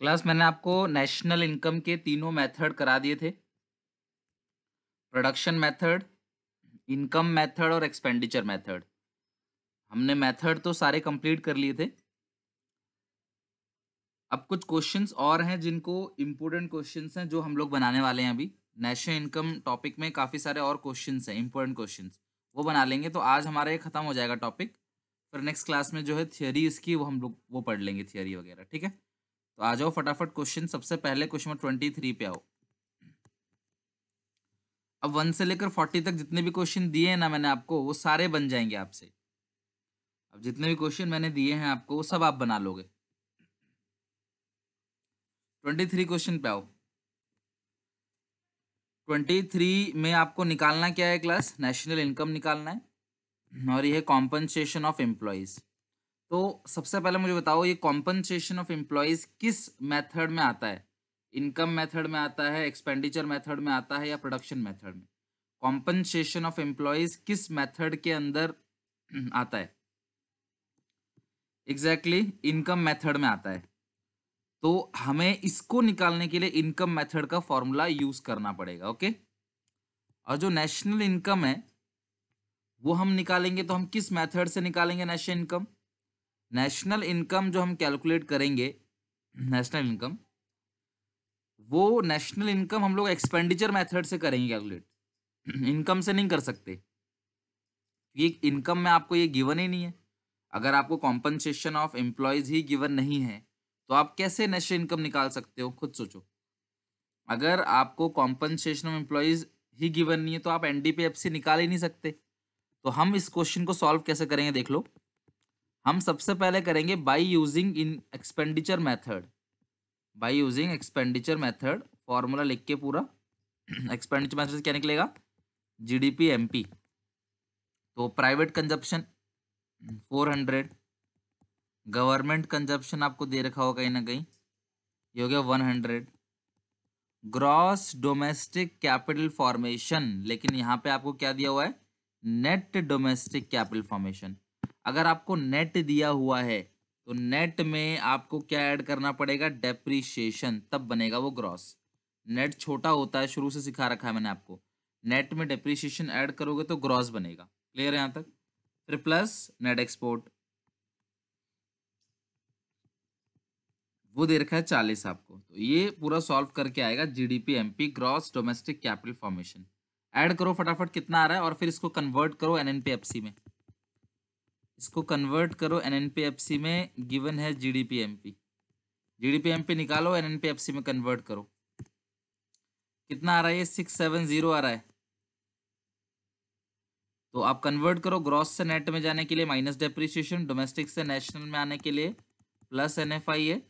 class मैंने आपको national income के तीनों मेथड करा दिए थे प्रोडक्शन मेथड इनकम मेथड और एक्सपेंडिचर मेथड हमने मेथड तो सारे कंप्लीट कर लिए थे अब कुछ क्वेश्चंस और हैं जिनको इम्पोर्टेंट क्वेश्चंस हैं जो हम लोग बनाने वाले हैं अभी नेशनल इनकम टॉपिक में काफ़ी सारे और क्वेश्चंस हैं इम्पोर्टेंट क्वेश्चंस वो बना लेंगे तो आज हमारा ये ख़त्म हो जाएगा टॉपिक फिर नेक्स्ट क्लास में जो है थियोरी इसकी वो हम लोग वो पढ़ लेंगे थियोरी वगैरह ठीक है तो आ जाओ फटाफट क्वेश्चन सबसे पहले क्वेश्चन ट्वेंटी थ्री पे आओ अब वन से लेकर फोर्टी तक जितने भी क्वेश्चन दिए हैं ना मैंने आपको वो सारे बन जाएंगे आपसे अब जितने भी क्वेश्चन मैंने दिए हैं आपको वो सब आप बना लोगे ट्वेंटी थ्री क्वेश्चन पे आओ ट्वेंटी थ्री में आपको निकालना क्या है क्लास नेशनल इनकम निकालना है और यह कॉम्पनसेशन ऑफ एम्प्लॉयज़ तो सबसे पहले मुझे बताओ ये कॉम्पनसेशन ऑफ एम्प्लॉयज किस मेथड में आता है इनकम मेथड में आता है एक्सपेंडिचर मेथड में आता है या प्रोडक्शन मेथड में कॉम्पनसेशन ऑफ एम्प्लॉयज किस मेथड के अंदर आता है एग्जैक्टली इनकम मेथड में आता है तो हमें इसको निकालने के लिए इनकम मेथड का फॉर्मूला यूज करना पड़ेगा ओके और जो नेशनल इनकम है वो हम निकालेंगे तो हम किस मेथड से निकालेंगे नेशनल इनकम नेशनल इनकम जो हम कैलकुलेट करेंगे नेशनल इनकम वो नेशनल इनकम हम लोग एक्सपेंडिचर मेथड से करेंगे कैलकुलेट इनकम से नहीं कर सकते ये इनकम में आपको ये गिवन ही नहीं है अगर आपको कॉम्पनसेशन ऑफ एम्प्लॉयज़ ही गिवन नहीं है तो आप कैसे नेशनल इनकम निकाल सकते हो खुद सोचो अगर आपको कॉम्पनसेशन ऑफ एम्प्लॉयज़ ही गिवन नहीं है तो आप एन निकाल ही नहीं सकते तो हम इस क्वेश्चन को सॉल्व कैसे करेंगे देख लो हम सबसे पहले करेंगे by using in expenditure method by using expenditure method formula लिख के पूरा एक्सपेंडिचर मैथड क्या निकलेगा G D P M P तो private consumption four hundred government consumption आपको दे रखा होगा कहीं ना कहीं ये हो गया one hundred gross domestic capital formation लेकिन यहाँ पे आपको क्या दिया हुआ है नेट डोमेस्टिक कैपिटल फॉर्मेशन अगर आपको नेट दिया हुआ है तो नेट में आपको क्या ऐड करना पड़ेगा डेप्रीशिएशन तब बनेगा वो ग्रॉस नेट छोटा होता है शुरू से सिखा रखा है मैंने आपको नेट में डेप्रीशिएशन ऐड करोगे तो ग्रॉस बनेगा क्लियर है यहाँ तक फिर प्लस नेट एक्सपोर्ट वो दे रखा है चालीस आपको तो ये पूरा सॉल्व करके आएगा GDP MP gross domestic capital formation add करो फटाफट कितना आ रहा है और फिर इसको कन्वर्ट करो एनएनपीएफसी में इसको कन्वर्ट करो एन में गिवन है G D P M P G D P M P निकालो N N P F C में कन्वर्ट करो कितना आ रहा है सिक्स सेवन जीरो आ रहा है तो आप कन्वर्ट करो ग्रॉस से नेट में जाने के लिए माइनस डेप्रिसिएशन डोमेस्टिक से नेशनल में आने के लिए प्लस एन एफ आई है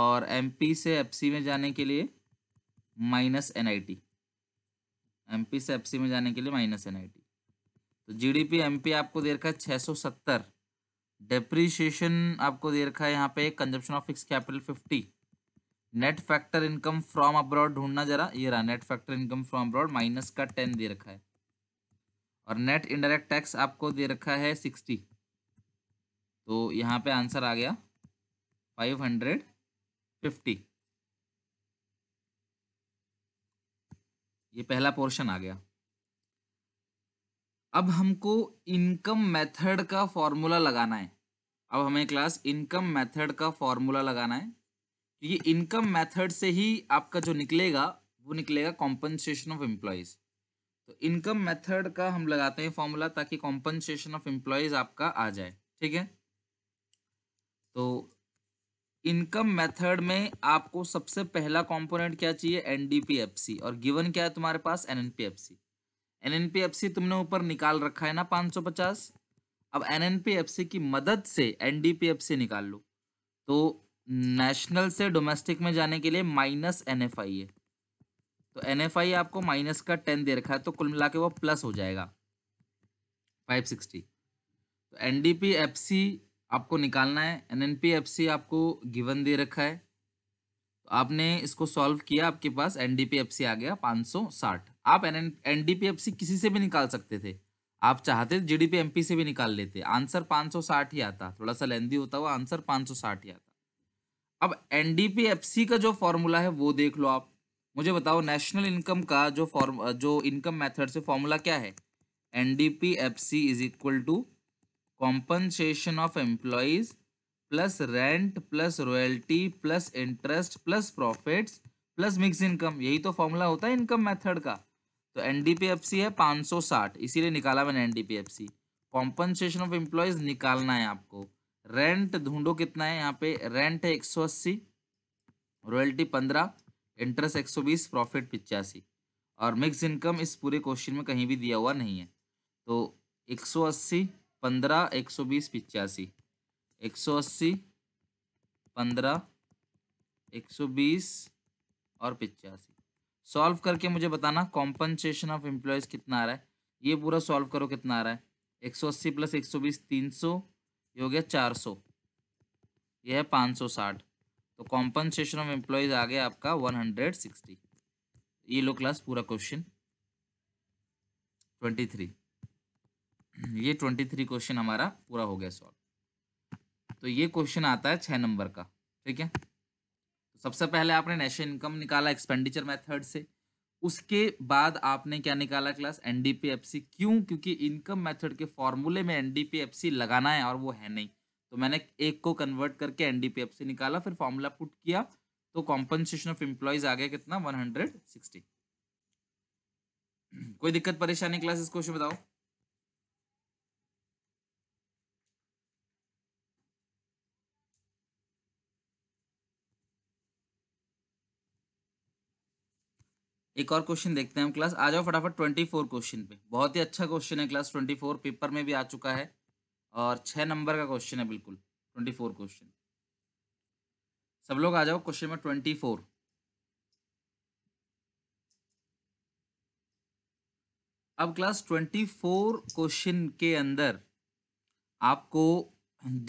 और एम पी से एफ सी में जाने के लिए minus N I T M P से एफ सी में जाने के लिए माइनस एन आई टी तो जीडीपी एमपी आपको दे रखा है छः सौ सत्तर डेप्रीशिएशन आपको दे रखा है यहाँ पे consumption of fix capital fifty net factor income from abroad ढूंढना जरा ये रहा net factor income from abroad minus का टेन दे रखा है और नेट इनडायरेक्ट टैक्स आपको दे रखा है सिक्सटी तो यहाँ पे आंसर आ गया फाइव हंड्रेड फिफ्टी ये पहला पोर्शन आ गया अब हमको इनकम मेथड का फॉर्मूला लगाना है अब हमें क्लास इनकम मेथड का फॉर्मूला लगाना है क्योंकि इनकम मेथड से ही आपका जो निकलेगा वो निकलेगा कॉम्पनसेशन ऑफ एम्प्लॉयज़ तो इनकम मेथड का हम लगाते हैं फॉर्मूला ताकि कॉम्पनसेशन ऑफ एम्प्लॉयज़ आपका आ जाए ठीक है तो इनकम मेथड में आपको सबसे पहला कंपोनेंट क्या चाहिए एनडीपीएफसी और गिवन क्या है तुम्हारे पास NNPFC N N P F C तुमने ऊपर निकाल रखा है ना 550 अब N N P F C की मदद से N D P F C निकाल लो तो नेशनल से डोमेस्टिक में जाने के लिए माइनस एन एफ आई है तो एन एफ आई आपको माइनस का टेन दे रखा है तो कुल मिला के वो प्लस हो जाएगा फाइव सिक्सटी तो N D P F C आपको निकालना है N N P F C आपको गिवन दे रखा है तो आपने इसको सॉल्व किया आपके पास N D P F C आ गया पाँच सौ साठ आप एन किसी से भी निकाल सकते थे आप चाहते जी डी पी से भी निकाल लेते आंसर 560 ही आता थोड़ा सा लेंदी होता हुआ आंसर 560 ही आता अब एन का जो फॉर्मूला है वो देख लो आप मुझे बताओ नेशनल इनकम का जो फॉर्म जो इनकम मेथड से फॉर्मूला क्या है N D P F C is equal to compensation of employees plus rent plus royalty plus interest plus profits plus mix income यही तो फॉर्मूला होता है इनकम मेथड का तो एनडीपीएफसी है 560 इसीलिए निकाला मैंने एनडीपीएफसी कॉम्पनसेशन ऑफ एम्प्लॉयज निकालना है आपको रेंट ढूंढो कितना है यहाँ पे रेंट है एक सौ अस्सी रॉयल्टी पंद्रह इंटरेस्ट एक सौ बीस प्रॉफिट पिचासी और मिक्स इनकम इस पूरे क्वेश्चन में कहीं भी दिया हुआ नहीं है तो एक सौ अस्सी पंद्रह एक सौ बीस पिचासी एक सौ अस्सी पंद्रह एक सौ बीस और पिचासी सॉल्व करके मुझे बताना कॉम्पनसेशन ऑफ एम्प्लॉयज़ कितना आ रहा है ये पूरा सॉल्व करो कितना आ रहा है एक सौ अस्सी प्लस एक सौ बीस तीन सौ ये हो गया चार सौ यह है पाँच सौ साठ तो कॉम्पनसेशन ऑफ एम्प्लॉयज़ आ गया आपका वन हंड्रेड सिक्सटी ये लो क्लास पूरा क्वेश्चन ट्वेंटी थ्री ये ट्वेंटी थ्री क्वेश्चन हमारा पूरा हो गया सॉल्व तो ये क्वेश्चन आता है छः नंबर का ठीक है सबसे पहले आपने नेशनल इनकम निकाला एक्सपेंडिचर मेथड से उसके बाद आपने क्या निकाला क्लास एनडीपीएफसी क्यों क्योंकि इनकम मेथड के फॉर्मूले में एनडीपीएफसी लगाना है और वो है नहीं तो मैंने एक को कन्वर्ट करके एनडीपीएफसी निकाला फिर फॉर्मूला पुट किया तो कॉम्पनसेशन ऑफ एम्प्लॉयज आ गया कितना 160 कोई दिक्कत परेशानी क्लास इस क्वेश्चन बताओ एक और क्वेश्चन देखते हैं हम क्लास आ जाओ फटाफट ट्वेंटी फोर क्वेश्चन पे बहुत ही अच्छा क्वेश्चन है क्लास ट्वेंटी फोर पेपर में भी आ चुका है और छह नंबर का क्वेश्चन है बिल्कुल ट्वेंटी फोर क्वेश्चन सब लोग आ जाओ क्वेश्चन नंबर ट्वेंटी फोर अब क्लास ट्वेंटी फोर क्वेश्चन के अंदर आपको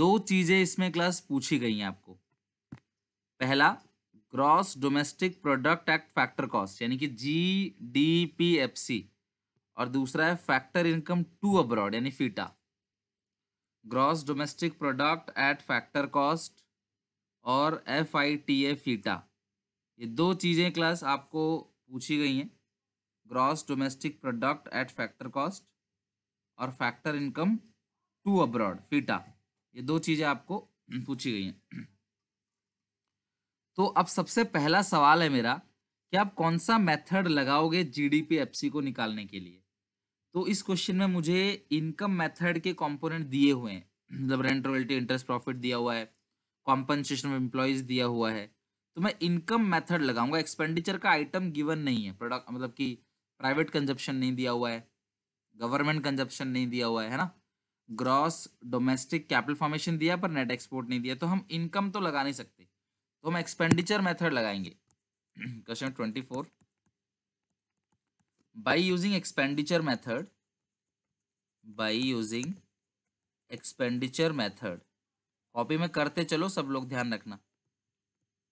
दो चीज़ें इसमें क्लास पूछी गई हैं आपको पहला gross domestic product at factor cost यानी कि G D P F C और दूसरा है फैक्टर इनकम टू अब्रॉड यानी FITA gross domestic product at factor cost और F I T A FITA ये दो चीज़ें क्लास आपको पूछी गई हैं gross domestic product at factor cost और factor income to abroad FITA ये दो चीज़ें आपको पूछी गई हैं तो अब सबसे पहला सवाल है मेरा कि आप कौन सा मेथड लगाओगे जीडीपी एफसी को निकालने के लिए तो इस क्वेश्चन में मुझे इनकम मेथड के कंपोनेंट दिए हुए हैं मतलब रेंट रॉयल्टी इंटरेस्ट प्रॉफिट दिया हुआ है कॉम्पनसेशन ऑफ एम्प्लॉयज दिया हुआ है तो मैं इनकम मेथड लगाऊंगा एक्सपेंडिचर का आइटम गिवन नहीं है प्रोडक्ट मतलब कि प्राइवेट कंजप्शन नहीं दिया हुआ है गवर्नमेंट कंजप्शन नहीं दिया हुआ है है ना ग्रॉस डोमेस्टिक कैपिटल फॉर्मेशन दिया पर नेट एक्सपोर्ट नहीं दिया तो हम इनकम तो लगा नहीं सकते तो हम एक्सपेंडिचर मेथड लगाएंगे question twenty four by using expenditure method by using expenditure method copy में करते चलो सब लोग ध्यान रखना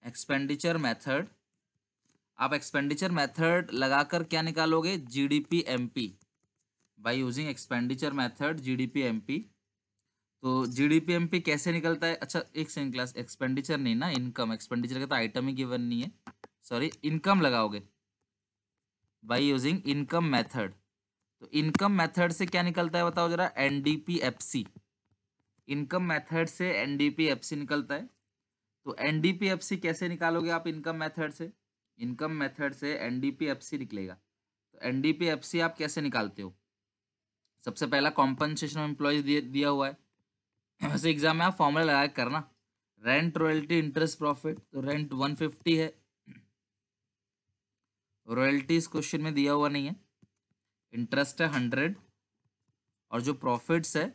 एक्सपेंडिचर मेथड आप एक्सपेंडिचर मेथड लगाकर क्या निकालोगे GDP MP by using expenditure method GDP MP तो पी कैसे निकलता है अच्छा एक सेकेंड क्लास एक्सपेंडिचर नहीं ना इनकम एक्सपेंडिचर का तो आइटम ही गिवन नहीं है सॉरी इनकम लगाओगे बाई यूजिंग इनकम मैथड तो इनकम मैथड से क्या निकलता है बताओ जरा एनडीपीएफसी इनकम मैथड से सी निकलता है तो सी कैसे निकालोगे आप इनकम मैथड से इनकम मैथड से सी निकलेगा तो सी आप कैसे निकालते हो सबसे पहला कॉम्पनसेशन ऑफ एम्प्लॉयज दिया हुआ है वैसे एग्जाम में आप फॉर्मूला लगा करना रेंट रॉयल्टी इंटरेस्ट प्रॉफिट तो रेंट फिफ्टी है रॉयल्टी इस क्वेश्चन में दिया हुआ नहीं है इंटरेस्ट है हंड्रेड और जो प्रॉफिट्स है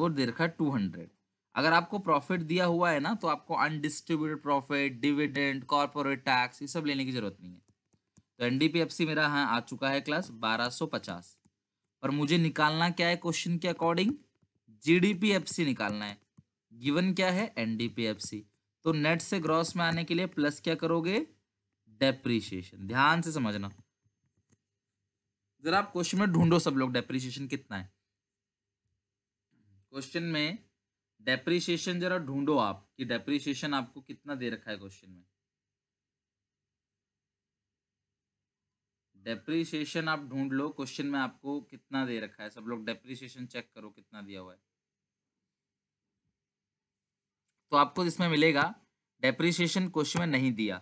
वो दे रखा टू हंड्रेड अगर आपको प्रॉफिट दिया हुआ है ना तो आपको undistributed profit dividend corporate tax ये सब लेने की जरूरत नहीं है तो सी मेरा हाँ आ चुका है क्लास पचास पर मुझे निकालना क्या है क्वेश्चन के अकॉर्डिंग जीडीपीएफसी निकालना है गिवन क्या है एनडीपीएफसी तो नेट से ग्रॉस में आने के लिए प्लस क्या करोगे डेप्रीशिएशन ध्यान से समझना जरा आप क्वेश्चन में ढूंढो सब लोग डेप्रीशिएशन कितना है क्वेश्चन में डेप्रीशिएशन जरा ढूंढो आप कि डेप्रीशिएशन आपको कितना दे रखा है क्वेश्चन में डेप्रीशिएशन आप ढूंढ लो क्वेश्चन में आपको कितना दे रखा है सब लोग डेप्रीशिएशन चेक करो कितना दिया हुआ है तो आपको इसमें मिलेगा डेप्रिसिएशन क्वेश्चन में नहीं दिया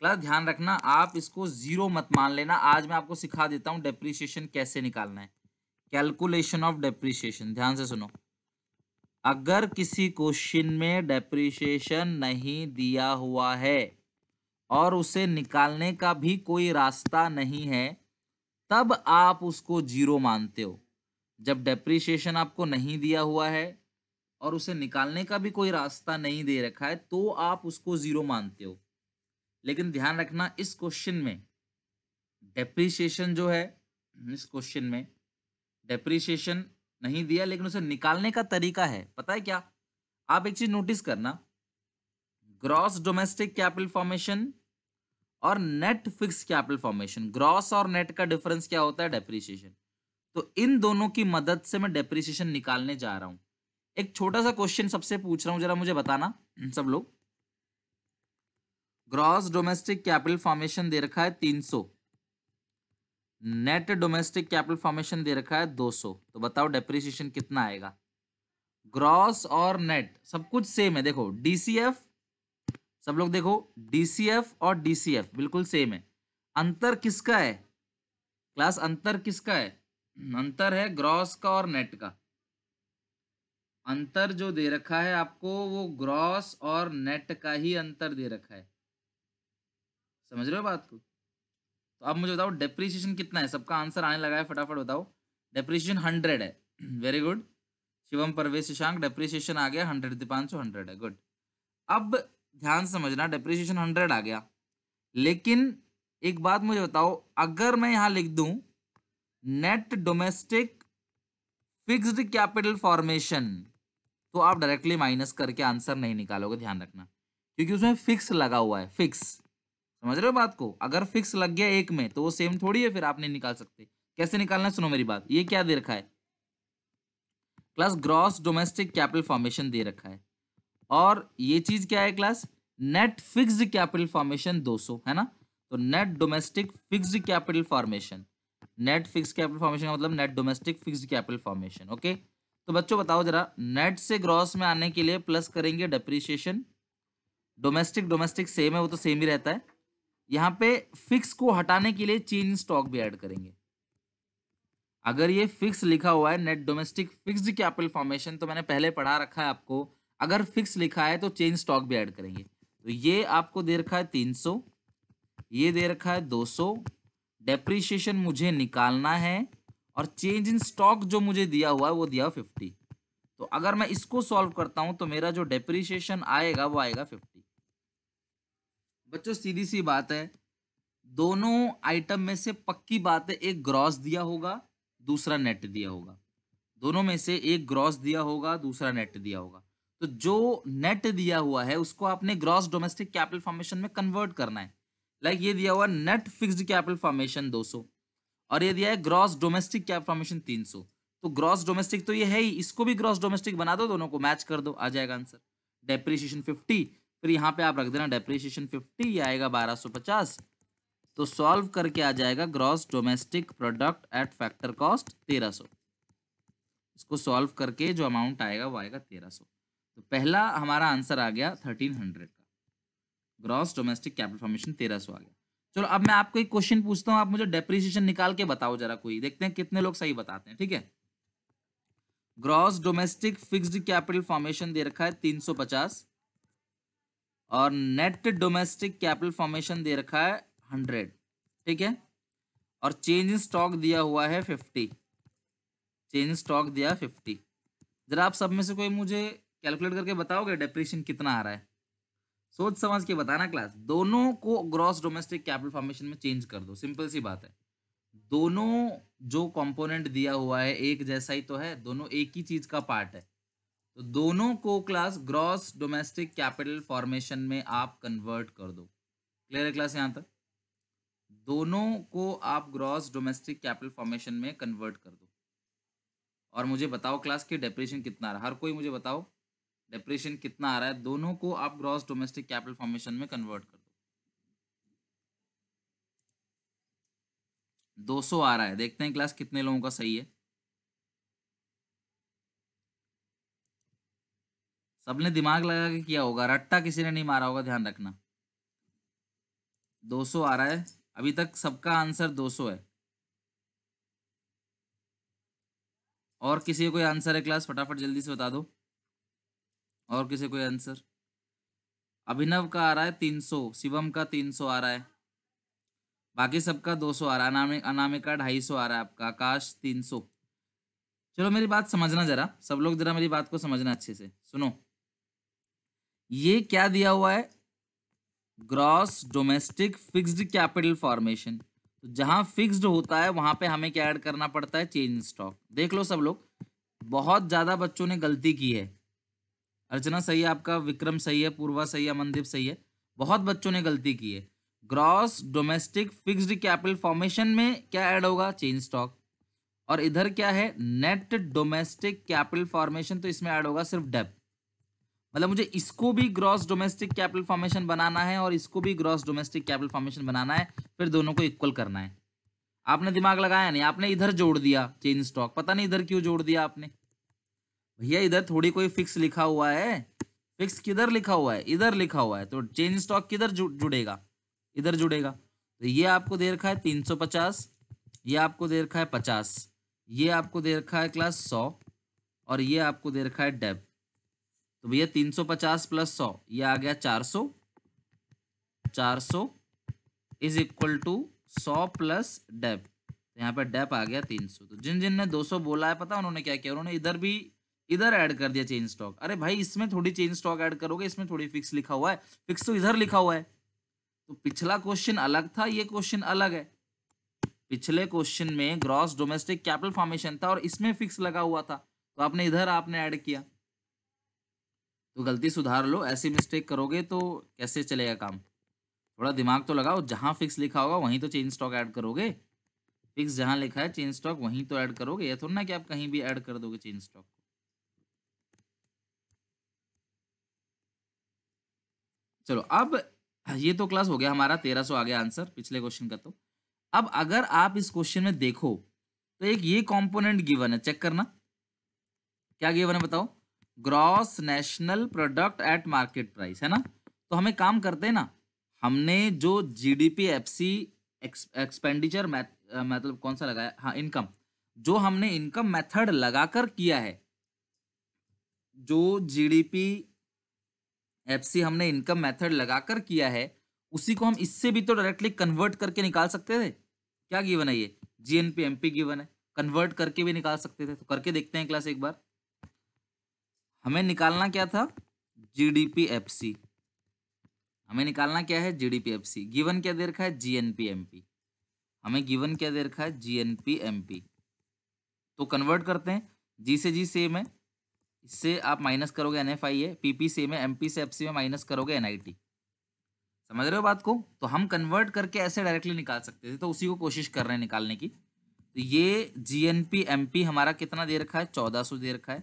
क्लास ध्यान रखना आप इसको ज़ीरो मत मान लेना आज मैं आपको सिखा देता हूँ डेप्रिसिएशन कैसे निकालना है कैलकुलेशन ऑफ डेप्रिसिएशन ध्यान से सुनो अगर किसी क्वेश्चन में डेप्रिसिएशन नहीं दिया हुआ है और उसे निकालने का भी कोई रास्ता नहीं है तब आप उसको जीरो मानते हो जब डेप्रिसिएशन आपको नहीं दिया हुआ है और उसे निकालने का भी कोई रास्ता नहीं दे रखा है तो आप उसको ज़ीरो मानते हो लेकिन ध्यान रखना इस क्वेश्चन में डेप्रीशिएशन जो है इस क्वेश्चन में डेप्रीशिएशन नहीं दिया लेकिन उसे निकालने का तरीका है पता है क्या आप एक चीज़ नोटिस करना ग्रॉस डोमेस्टिक कैपिटल फॉर्मेशन और net fix capital formation gross और नेट का डिफरेंस क्या होता है डेप्रीशिएशन तो इन दोनों की मदद से मैं डेप्रीशिएशन निकालने जा रहा हूँ एक छोटा सा क्वेश्चन सबसे पूछ रहा हूं जरा मुझे बताना सब लोग ग्रॉस डोमेस्टिक कैपिटल फॉर्मेशन दे रखा है तीन सौ नेट डोमेस्टिक कैपिटल फॉर्मेशन दे रखा है दो सौ तो बताओ डेप्रिसिएशन कितना आएगा ग्रॉस और नेट सब कुछ सेम है देखो डीसीएफ सब लोग देखो डीसीएफ और डीसीएफ बिल्कुल सेम है अंतर किसका है क्लास अंतर किसका है अंतर है ग्रॉस का और नेट का अंतर जो दे रखा है आपको वो ग्रॉस और नेट का ही अंतर दे रखा है समझ रहे हो बात को तो अब मुझे बताओ डेप्रिसिएशन कितना है सबका आंसर आने लगा है फटाफट बताओ डेप्रिसिएशन हंड्रेड है very good Shivam Parvesh Shashank depreciation आ गया हंड्रेड दीपांशु हंड्रेड है गुड अब ध्यान समझना डेप्रिसिएशन हंड्रेड आ गया लेकिन एक बात मुझे बताओ अगर मैं यहाँ लिख दूँ net domestic fixed capital formation तो आप डायरेक्टली माइनस करके आंसर नहीं निकालोगे ध्यान रखना क्योंकि उसमें फिक्स लगा हुआ है फिक्स समझ रहे हो बात को अगर फिक्स लग गया एक में तो वो सेम थोड़ी है फिर आप नहीं निकाल सकते कैसे निकालना है सुनो मेरी बात ये क्या दे रखा है class gross domestic capital formation दे रखा है और ये चीज क्या है class net fixed capital formation 200 है ना तो net domestic fixed capital formation net fix capital formation का मतलब net domestic fixed capital formation okay तो बच्चों बताओ जरा नेट से ग्रॉस में आने के लिए प्लस करेंगे डेप्रिसिएशन डोमेस्टिक डोमेस्टिक सेम है वो तो सेम ही रहता है यहाँ पे फिक्स को हटाने के लिए चेंज स्टॉक भी ऐड करेंगे अगर ये फिक्स लिखा हुआ है net domestic fixed capital formation तो मैंने पहले पढ़ा रखा है आपको अगर फिक्स लिखा है तो चेंज स्टॉक भी ऐड करेंगे तो ये आपको दे रखा है तीन सौ ये दे रखा है दो सौ डेप्रिशिएशन मुझे निकालना है और चेंज इन स्टॉक जो मुझे दिया हुआ है वो दिया फिफ्टी तो अगर मैं इसको सॉल्व करता हूं तो मेरा जो डेप्रीशिएशन आएगा वो आएगा फिफ्टी बच्चों सीधी सी बात है दोनों आइटम में से पक्की बात है एक ग्रॉस दिया होगा दूसरा नेट दिया होगा दोनों में से एक ग्रॉस दिया होगा दूसरा नेट दिया होगा तो जो नेट दिया हुआ है उसको आपने ग्रॉस डोमेस्टिक कैपिटल फॉर्मेशन में कन्वर्ट करना है लाइक like ये दिया हुआ नेट फिक्स्ड कैपिटल फॉर्मेशन 200 और ये दिया है ग्रॉस डोमेस्टिक कैप फॉर्मेशन तीन सौ तो ग्रॉस डोमेस्टिक तो ये है ही इसको भी ग्रॉस डोमेस्टिक बना दो दोनों को मैच कर दो आ जाएगा आंसर डेप्रिसिएशन फिफ्टी फिर यहाँ पे आप रख देना डेप्रिसिएशन फिफ्टी ये आएगा बारह सौ पचास तो सॉल्व करके आ जाएगा gross domestic product at factor cost तेरह सौ इसको सॉल्व करके जो अमाउंट आएगा वो आएगा तेरह सौ तो पहला हमारा आंसर आ गया थर्टीन हंड्रेड का ग्रॉस डोमेस्टिक कैपिटल फॉर्मेशन तेरह सौ आ गया चलो अब मैं आपको एक क्वेश्चन पूछता हूँ आप मुझे डेप्रिसिएशन निकाल के बताओ जरा कोई देखते हैं कितने लोग सही बताते हैं ठीक है gross domestic fixed capital formation दे रखा है 350 और नेट डोमेस्टिक कैपिटल फॉर्मेशन दे रखा है 100 ठीक है और चेंज इन स्टॉक दिया हुआ है 50 चेंज इन स्टॉक दिया 50 जरा आप सब में से कोई मुझे कैलकुलेट करके बताओगे डेप्रिसिएशन कितना आ रहा है सोच समझ के बताना क्लास दोनों को ग्रॉस डोमेस्टिक कैपिटल फॉर्मेशन में चेंज कर दो सिंपल सी बात है दोनों जो कंपोनेंट दिया हुआ है एक जैसा ही तो है दोनों एक ही चीज का पार्ट है तो दोनों को class gross domestic capital formation में आप कन्वर्ट कर दो क्लियर है क्लास यहाँ तक दोनों को आप ग्रॉस डोमेस्टिक कैपिटल फॉर्मेशन में कन्वर्ट कर दो और मुझे बताओ क्लास के डेप्रेशन कितना रहा हर कोई मुझे बताओ डिप्रेशन कितना आ रहा है दोनों को आप ग्रॉस डोमेस्टिक कैपिटल फॉर्मेशन में कन्वर्ट कर दो 200 आ रहा है देखते हैं क्लास कितने लोगों का सही है सबने दिमाग लगा के किया होगा रट्टा किसी ने नहीं मारा होगा ध्यान रखना 200 आ रहा है अभी तक सबका आंसर 200 है और किसी कोई आंसर है क्लास फटाफट जल्दी से बता दो और किसे कोई आंसर अभिनव का आ रहा है तीन सौ शिवम का तीन सौ आ रहा है बाकी सबका दो सौ आ रहा है अनामे अनामिका ढाई सौ आ रहा है आपका आकाश तीन सौ चलो मेरी बात समझना जरा सब लोग जरा मेरी बात को समझना अच्छे से सुनो ये क्या दिया हुआ है gross domestic fixed capital formation तो जहां फिक्स्ड होता है वहां पे हमें क्या ऐड करना पड़ता है चेंज स्टॉक देख लो सब लोग बहुत ज़्यादा बच्चों ने गलती की है अर्चना सही है आपका विक्रम सही है पूर्वा सही है मनदीप सही है बहुत बच्चों ने गलती की है gross domestic fixed capital formation में क्या ऐड होगा चेन स्टॉक और इधर क्या है नेट डोमेस्टिक कैपिटल फॉर्मेशन तो इसमें ऐड होगा सिर्फ डेप मतलब मुझे इसको भी ग्रॉस डोमेस्टिक कैपिटल फॉर्मेशन बनाना है और इसको भी ग्रॉस डोमेस्टिक कैपिटल फॉर्मेशन बनाना है फिर दोनों को इक्वल करना है आपने दिमाग लगाया नहीं आपने इधर जोड़ दिया चेन स्टॉक पता नहीं इधर क्यों जोड़ दिया आपने भैया इधर थोड़ी कोई फिक्स लिखा हुआ है फिक्स किधर लिखा हुआ है इधर लिखा हुआ है तो चेंज स्टॉक किधर जुड़ेगा इधर जुड़ेगा तो ये आपको दे रखा है तीन सौ पचास ये आपको दे रखा है पचास ये आपको दे रखा है क्लास सौ और ये आपको दे रखा है डेब तो भैया तीन सौ पचास प्लस सौ ये आ गया चार सौ चार सौ इज इक्वल टू सौ प्लस डेब तो यहाँ पर डेप आ गया तीन सौ तो जिन जिन ने दो सौ बोला है पता उन्होंने क्या किया उन्होंने इधर भी इधर ऐड कर दिया चेन स्टॉक अरे भाई इसमें थोड़ी चेन स्टॉक ऐड करोगे इसमें थोड़ी फिक्स लिखा हुआ है फिक्स तो इधर लिखा हुआ है तो पिछला क्वेश्चन अलग था ये क्वेश्चन अलग है पिछले क्वेश्चन में ग्रॉस डोमेस्टिक कैपिटल फॉर्मेशन था और इसमें फिक्स लगा हुआ था तो आपने इधर आपने ऐड किया तो गलती सुधार लो ऐसी मिस्टेक करोगे तो कैसे चलेगा काम थोड़ा दिमाग तो लगाओ जहाँ फिक्स लिखा होगा वहीं तो चेन स्टॉक ऐड करोगे फिक्स जहाँ लिखा है चेन स्टॉक वहीं तो ऐड करोगे या थोड़ा ना कि आप कहीं भी ऐड कर दोगे चेन स्टॉक चलो अब ये तो क्लास हो गया हमारा तेरह सौ आ गया आंसर पिछले क्वेश्चन का तो अब अगर आप इस क्वेश्चन में देखो तो एक ये कंपोनेंट गिवन है चेक करना क्या गिवन है बताओ gross national product at market price है ना तो हमें काम करते हैं ना हमने जो G D P F C expenditure मतलब कौन सा लगाया हाँ इनकम जो हमने इनकम मेथड लगाकर किया है जो जीडीपी सी हमने इनकम मेथड लगाकर किया है उसी को हम इससे भी तो डायरेक्टली कन्वर्ट करके निकाल सकते थे क्या गिवन है ये G N P M P given है कन्वर्ट करके भी निकाल सकते थे तो करके देखते हैं क्लास एक बार हमें निकालना क्या था G D P F C हमें निकालना क्या है G D P F C given क्या दे रखा है G N P M P हमें गिवन क्या दे रखा है G N P M P तो कन्वर्ट करते हैं जी से जी सेम है इससे आप माइनस करोगे N F I A P P C में एम पी से एफ सी में माइनस करोगे एन आई टी समझ रहे हो बात को तो हम कन्वर्ट करके ऐसे डायरेक्टली निकाल सकते थे तो उसी को कोशिश कर रहे हैं निकालने की तो ये G N P M P हमारा कितना दे रखा है चौदह सौ दे रखा है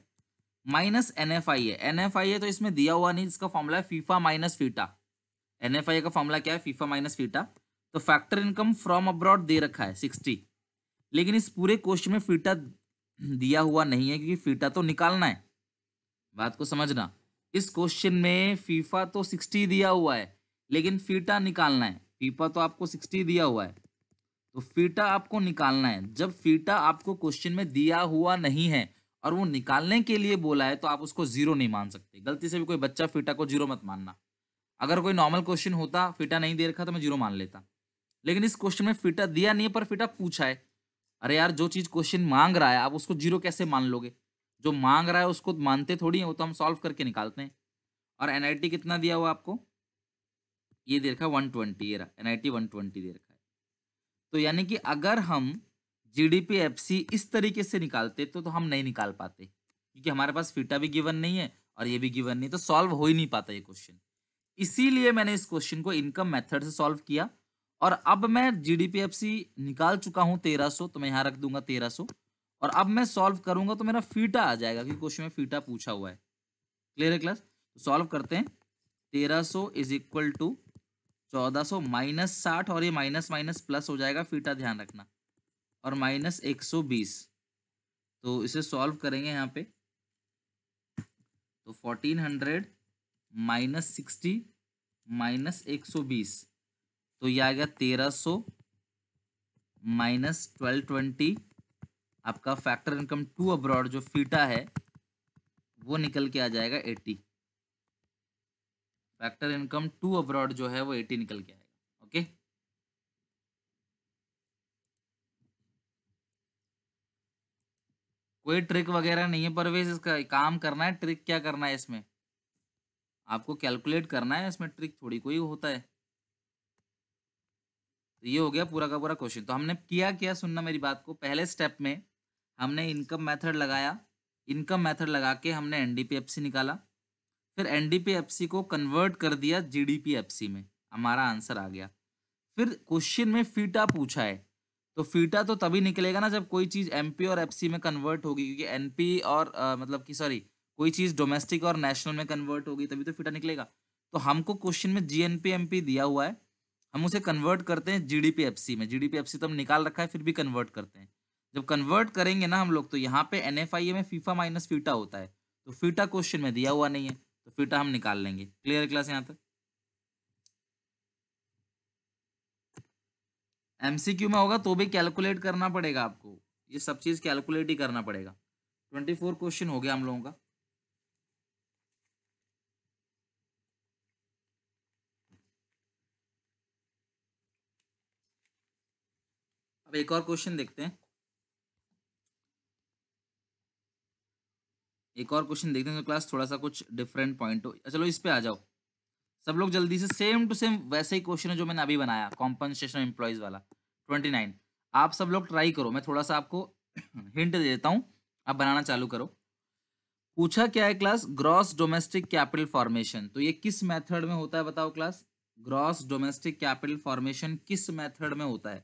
minus N F I A N F I A तो इसमें दिया हुआ नहीं इसका फॉर्मूला है FIFA minus FITA N F I A का फॉर्मूला क्या है फीफा माइनस फीटा तो फैक्टर इनकम फ्रॉम अब्रॉड दे रखा है सिक्सटी लेकिन इस पूरे क्वेश्चन में फीटा दिया हुआ नहीं है क्योंकि फीटा तो निकालना है बात को समझना इस क्वेश्चन में फीफा तो सिक्सटी दिया हुआ है लेकिन फीटा निकालना है फीफा तो आपको सिक्सटी दिया हुआ है तो फीटा आपको निकालना है जब फीटा आपको क्वेश्चन में दिया हुआ नहीं है और वो निकालने के लिए बोला है तो आप उसको जीरो नहीं मान सकते गलती से भी कोई बच्चा फीटा को जीरो मत मानना अगर कोई नॉर्मल क्वेश्चन होता फीटा नहीं दे रखा तो मैं जीरो मान लेता लेकिन इस क्वेश्चन में फीटा दिया नहीं है पर फीटा पूछा है अरे यार जो चीज़ क्वेश्चन मांग रहा है आप उसको जीरो कैसे मान लोगे जो मांग रहा है उसको मानते थोड़ी हैं वो तो हम सॉल्व करके निकालते हैं और एन कितना दिया हुआ आपको ये दे रखा है वन ट्वेंटी ये N I T one twenty दे रखा है तो यानी कि अगर हम G D P F C इस तरीके से निकालते तो, तो हम नहीं निकाल पाते क्योंकि हमारे पास फीटा भी गिवन नहीं है और ये भी गिवन नहीं तो सॉल्व हो ही नहीं पाता ये क्वेश्चन इसीलिए मैंने इस क्वेश्चन को इनकम मेथड से सॉल्व किया और अब मैं जी डी निकाल चुका हूँ तेरह सौ तो मैं यहाँ रख दूंगा तेरह सौ और अब मैं सॉल्व करूंगा तो मेरा फीटा आ जाएगा क्योंकि क्वेश्चन में फीटा पूछा हुआ है क्लियर है क्लास सॉल्व तो करते हैं तेरह सो इज इक्वल टू चौदह सौ माइनस साठ और ये माइनस माइनस प्लस हो जाएगा फीटा ध्यान रखना और माइनस एक सौ बीस तो इसे सॉल्व करेंगे यहाँ पे तो fourteen hundred minus sixty minus एक सौ बीस तो ये आ गया तेरह सौ माइनस ट्वेल्व ट्वेंटी आपका फैक्टर इनकम टू अब्रॉड जो फीटा है वो निकल के आ जाएगा एटी फैक्टर इनकम टू अब्रॉड जो है वो एटी निकल के आएगा ओके कोई ट्रिक वगैरह नहीं है परवेज इसका काम करना है ट्रिक क्या करना है इसमें आपको कैलकुलेट करना है इसमें ट्रिक थोड़ी कोई होता है तो ये हो गया पूरा का पूरा क्वेश्चन तो हमने किया क्या सुनना मेरी बात को पहले स्टेप में हमने इनकम मेथड लगाया इनकम मेथड लगा के हमने एनडीपीएफसी निकाला फिर एनडीपीएफसी को कन्वर्ट कर दिया जीडीपीएफसी में हमारा आंसर आ गया फिर क्वेश्चन में फीटा पूछा है तो फीटा तो तभी निकलेगा ना जब कोई चीज़ एमपी और एफसी में कन्वर्ट होगी क्योंकि एनपी और आ, मतलब कि सॉरी कोई चीज़ डोमेस्टिक और नेशनल में कन्वर्ट होगी तभी तो फीटा निकलेगा तो हमको क्वेश्चन में G N P M P दिया हुआ है हम उसे कन्वर्ट करते हैं G D P F C में G D P F C तो हम निकाल रखा है फिर भी कन्वर्ट करते हैं जब कन्वर्ट करेंगे ना हम लोग तो यहाँ पे एन एफ आई ए में फीफा माइनस फीटा होता है तो फीटा क्वेश्चन में दिया हुआ नहीं है तो फीटा हम निकाल लेंगे क्लियर है क्लास यहाँ तक एमसीक्यू में होगा तो भी कैलकुलेट करना पड़ेगा आपको ये सब चीज कैलकुलेट ही करना पड़ेगा ट्वेंटी फोर क्वेश्चन हो गया हम लोगों का अब एक और क्वेश्चन देखते हैं एक और क्वेश्चन देखते हैं तो क्लास थोड़ा सा कुछ डिफरेंट पॉइंट हो अच्छा, चलो इस पे आ जाओ सब लोग जल्दी से सेम टू सेम वैसे ही क्वेश्चन है जो मैंने अभी बनाया कॉम्पनसेशन एम्प्लॉयज़ वाला ट्वेंटी नाइन आप सब लोग ट्राई करो मैं थोड़ा सा आपको हिंट दे देता हूँ आप बनाना चालू करो पूछा क्या है class gross domestic capital formation तो ये किस मेथड में होता है बताओ class gross domestic capital formation किस मेथड में होता है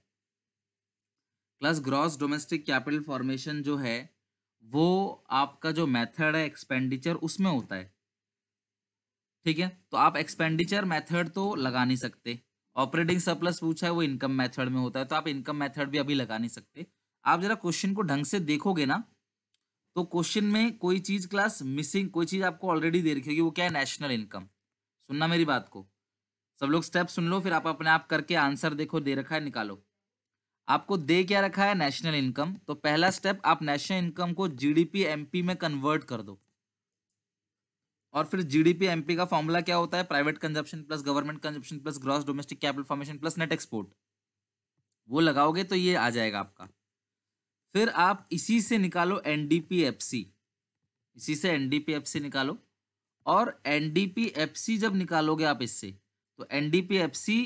class gross domestic capital formation जो है वो आपका जो मेथड है एक्सपेंडिचर उसमें होता है ठीक है तो आप एक्सपेंडिचर मेथड तो लगा नहीं सकते ऑपरेटिंग सरप्लस पूछा है वो इनकम मेथड में होता है तो आप इनकम मेथड भी अभी लगा नहीं सकते आप जरा क्वेश्चन को ढंग से देखोगे ना तो क्वेश्चन में कोई चीज क्लास मिसिंग कोई चीज आपको ऑलरेडी दे रखी होगी वो क्या है नेशनल इनकम सुनना मेरी बात को सब लोग स्टेप सुन लो फिर आप अपने आप करके आंसर देखो दे रखा है निकालो आपको दे क्या रखा है नेशनल इनकम तो पहला स्टेप आप नेशनल इनकम को जीडीपी एमपी में कन्वर्ट कर दो और फिर जीडीपी एमपी का फॉर्मूला क्या होता है private consumption plus government consumption plus gross domestic capital formation plus net export वो लगाओगे तो ये आ जाएगा आपका फिर आप इसी से निकालो एनडीपीएफसी इसी से एनडीपीएफसी निकालो और एनडीपीएफसी जब निकालोगे आप इससे तो एनडीपीएफसी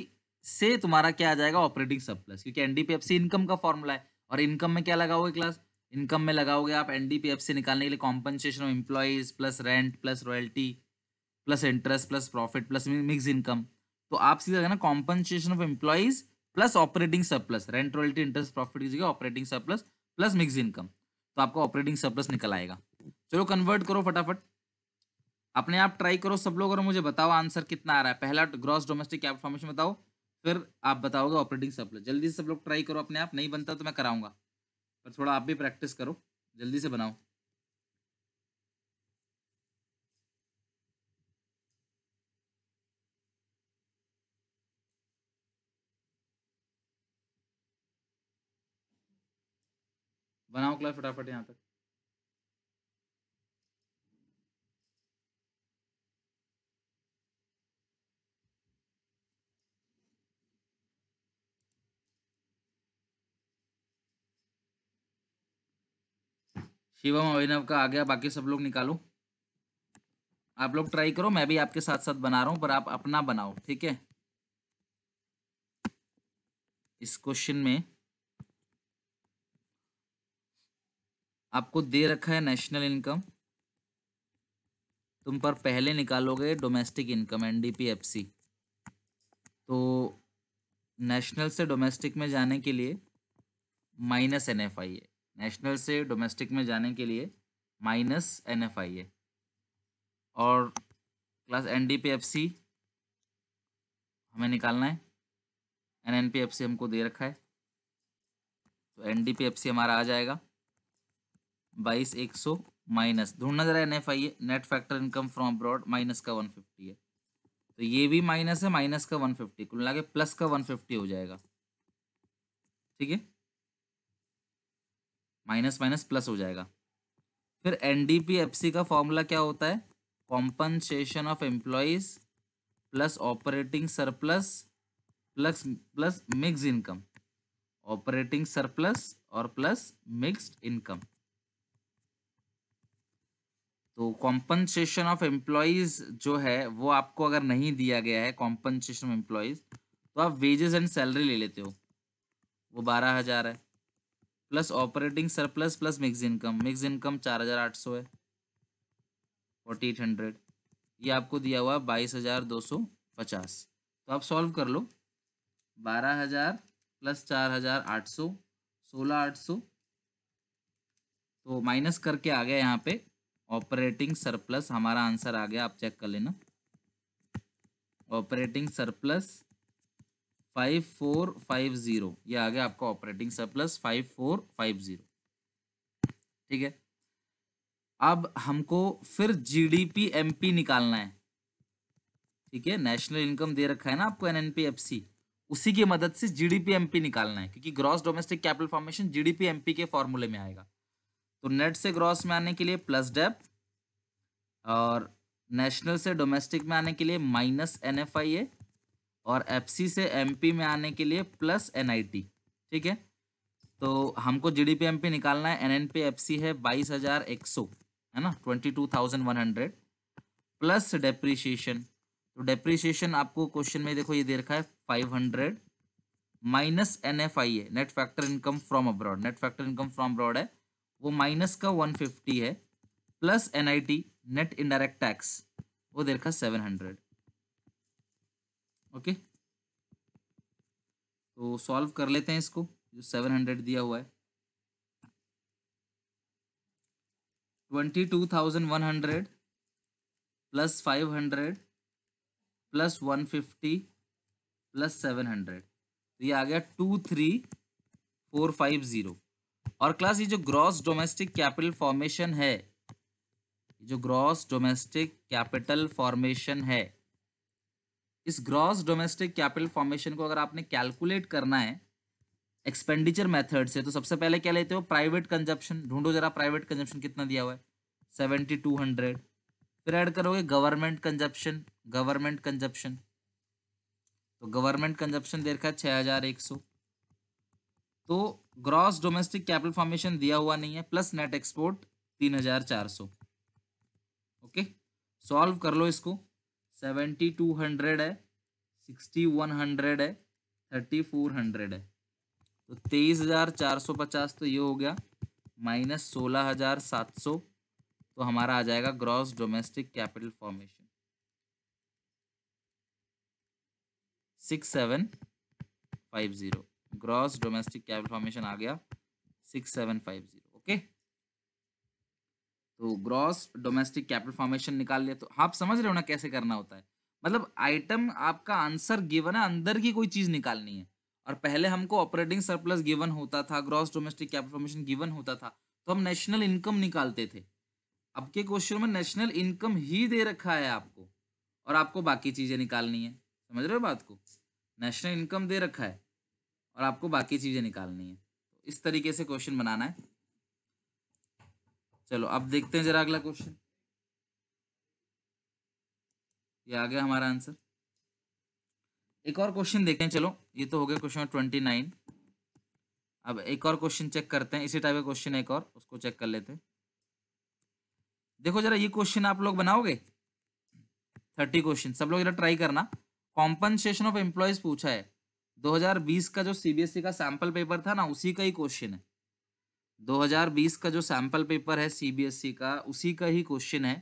से तुम्हारा क्या आ जाएगा ऑपरेटिंग सरप्लस क्योंकि एनडीपीएफसी इनकम का फॉर्मूला है और इनकम में क्या लगाओगे क्लास इनकम में लगाओगे आप एनडीपीएफसी निकालने के लिए compensation of employees plus rent plus royalty plus interest plus profit plus mix income तो आप सीधा लगाना compensation of employees plus operating surplus rent royalty interest profit की जगह operating surplus plus mix income तो आपका ऑपरेटिंग सरप्लस निकल आएगा चलो कन्वर्ट करो फटाफट अपने आप ट्राई करो सब लोग और मुझे बताओ आंसर कितना आ रहा है पहला ग्रॉस डोमेस्टिक फॉर्मेशन बताओ फिर आप बताओगे ऑपरेटिंग सब जल्दी से सब लोग ट्राई करो अपने आप नहीं बनता तो मैं कराऊंगा पर थोड़ा आप भी प्रैक्टिस करो जल्दी से बनाओ बनाओ क्लास फटाफट यहाँ तक शिवम अभिनव का आ गया बाकी सब लोग निकालो आप लोग ट्राई करो मैं भी आपके साथ साथ बना रहा हूँ पर आप अपना बनाओ ठीक है इस क्वेश्चन में आपको दे रखा है नेशनल इनकम तुम पर पहले निकालोगे डोमेस्टिक इनकम एनडीपीएफसी तो नेशनल से डोमेस्टिक में जाने के लिए माइनस एनएफआई है नेशनल से डोमेस्टिक में जाने के लिए minus N F I A और class N D P F C हमें निकालना है N N P F C हमको दे रखा है तो N D P F C हमारा आ जाएगा बाईस एक सौ माइनस ढूंढना जरा N F I A net factor income from abroad minus का वन फिफ्टी है तो ये भी माइनस है माइनस का वन फिफ्टी कुल मिला के प्लस का वन फिफ्टी हो जाएगा ठीक है माइनस माइनस प्लस हो जाएगा फिर सी का फॉर्मूला क्या होता है compensation of employees plus operating surplus plus plus mix income operating surplus और प्लस मिक्स्ड इनकम तो कॉम्पनसेशन ऑफ एम्प्लॉयज जो है वो आपको अगर नहीं दिया गया है कॉम्पनसेशन ऑफ एम्प्लॉयज तो आप वेजेस एंड सैलरी ले लेते हो वो बारह हजार है plus operating surplus plus mix income mix income चार हजार आठ सौ है फोर्टी एट हंड्रेड ये आपको दिया हुआ बाईस हजार दो सौ पचास तो आप सॉल्व कर लो बारह हजार प्लस चार हजार आठ सौ सोलह आठ सौ तो माइनस करके आ गया यहाँ पे ऑपरेटिंग सरप्लस हमारा आंसर आ गया आप चेक कर लेना operating surplus five four five zero ये आ गया आपका operating surplus five four five zero ठीक है अब हमको फिर जीडीपी एमपी निकालना है ठीक है नेशनल इनकम दे रखा है ना आपको एनएनपीएफसी उसी की मदद से जीडीपी एमपी निकालना है क्योंकि gross domestic capital formation GDP MP के फॉर्मूले में आएगा तो नेट से ग्रॉस में आने के लिए प्लस डेप और नेशनल से डोमेस्टिक में आने के लिए minus N F I A और एफसी से एमपी में आने के लिए प्लस एनआईटी ठीक है तो हमको जीडीपी एमपी निकालना है एनएनपी एफसी है बाईस हजार एक सौ है ना twenty two thousand one hundred plus depreciation तो डेप्रीशिएशन आपको क्वेश्चन में देखो ये दे रखा है five hundred minus N F I है net factor income from abroad net factor income from abroad है वो माइनस का वन फिफ्टी है plus N I T net indirect tax वो दे रखा सेवन हंड्रेड ओके तो सॉल्व कर लेते हैं इसको जो सेवन हंड्रेड दिया हुआ है twenty two thousand one hundred plus five hundred plus one fifty plus seven hundred तो ये आ गया two three four five zero और क्लास ये जो ग्रॉस डोमेस्टिक कैपिटल फॉर्मेशन है जो ग्रॉस डोमेस्टिक कैपिटल फॉर्मेशन है इस ग्रॉस डोमेस्टिक कैपिटल फॉर्मेशन को अगर आपने कैलकुलेट करना है एक्सपेंडिचर मेथड से तो सबसे पहले क्या लेते हो प्राइवेट कंजप्शन ढूंढो जरा प्राइवेट कंजप्शन कितना दिया हुआ है सेवेंटी टू हंड्रेड फिर ऐड करोगे गवर्नमेंट कंजप्शन गवर्नमेंट कंजप्शन तो गवर्नमेंट कंजप्शन दे रखा है छः हज़ार एक सौ तो ग्रॉस डोमेस्टिक कैपिटल फॉर्मेशन दिया हुआ नहीं है प्लस नेट एक्सपोर्ट तीन हजार चार सौ ओके सॉल्व कर लो इसको सेवेंटी टू हंड्रेड है सिक्सटी वन हंड्रेड है थर्टी फोर हंड्रेड है तो तेईस हज़ार चार सौ पचास तो ये हो गया माइनस सोलह हज़ार सात सौ तो हमारा आ जाएगा gross domestic capital formation six seven five zero gross domestic capital formation आ गया six seven five zero okay तो ग्रॉस डोमेस्टिक कैपिटल फॉर्मेशन निकाल लिया तो आप समझ रहे हो ना कैसे करना होता है मतलब आइटम आपका आंसर गिवन है अंदर की कोई चीज़ निकालनी है और पहले हमको ऑपरेटिंग सरप्लस गिवन होता था gross domestic capital formation given होता था तो हम नेशनल इनकम निकालते थे अब के क्वेश्चन में नेशनल इनकम ही दे रखा है आपको और आपको बाकी चीज़ें निकालनी है समझ रहे हो बात को नेशनल इनकम दे रखा है और आपको बाकी चीज़ें निकालनी है तो इस तरीके से क्वेश्चन बनाना है चलो अब देखते हैं जरा अगला क्वेश्चन ये आ गया हमारा आंसर एक और क्वेश्चन देखते हैं चलो ये तो हो गया क्वेश्चन ट्वेंटी नाइन अब एक और क्वेश्चन चेक करते हैं इसी टाइप का क्वेश्चन एक और उसको चेक कर लेते हैं देखो जरा ये क्वेश्चन आप लोग बनाओगे थर्टी क्वेश्चन सब लोग जरा ट्राई करना कॉम्पनसेशन ऑफ एम्प्लॉयज पूछा है 2020 का जो सीबीएसई e का सैंपल पेपर था ना उसी का ही क्वेश्चन है 2020 का जो सैम्पल पेपर है सीबीएसई e का उसी का ही क्वेश्चन है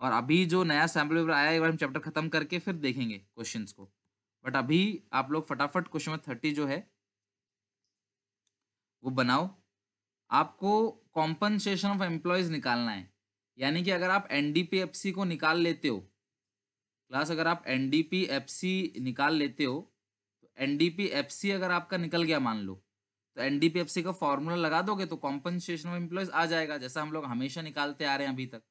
और अभी जो नया सैम्पल पेपर आया है एक बार हम चैप्टर खत्म करके फिर देखेंगे क्वेश्चंस को बट अभी आप लोग फटाफट क्वेश्चन नंबर थर्टी जो है वो बनाओ आपको कॉम्पनसेशन ऑफ एम्प्लॉयज निकालना है यानी कि अगर आप एन को निकाल लेते हो क्लास अगर आप एन निकाल लेते हो तो एन अगर आपका निकल गया मान लो तो एनडीपीएफसी का फॉर्मूला लगा दोगे तो कॉम्पनसेशन ऑफ एम्प्लॉयज आ जाएगा जैसा हम लोग हमेशा निकालते आ रहे हैं अभी तक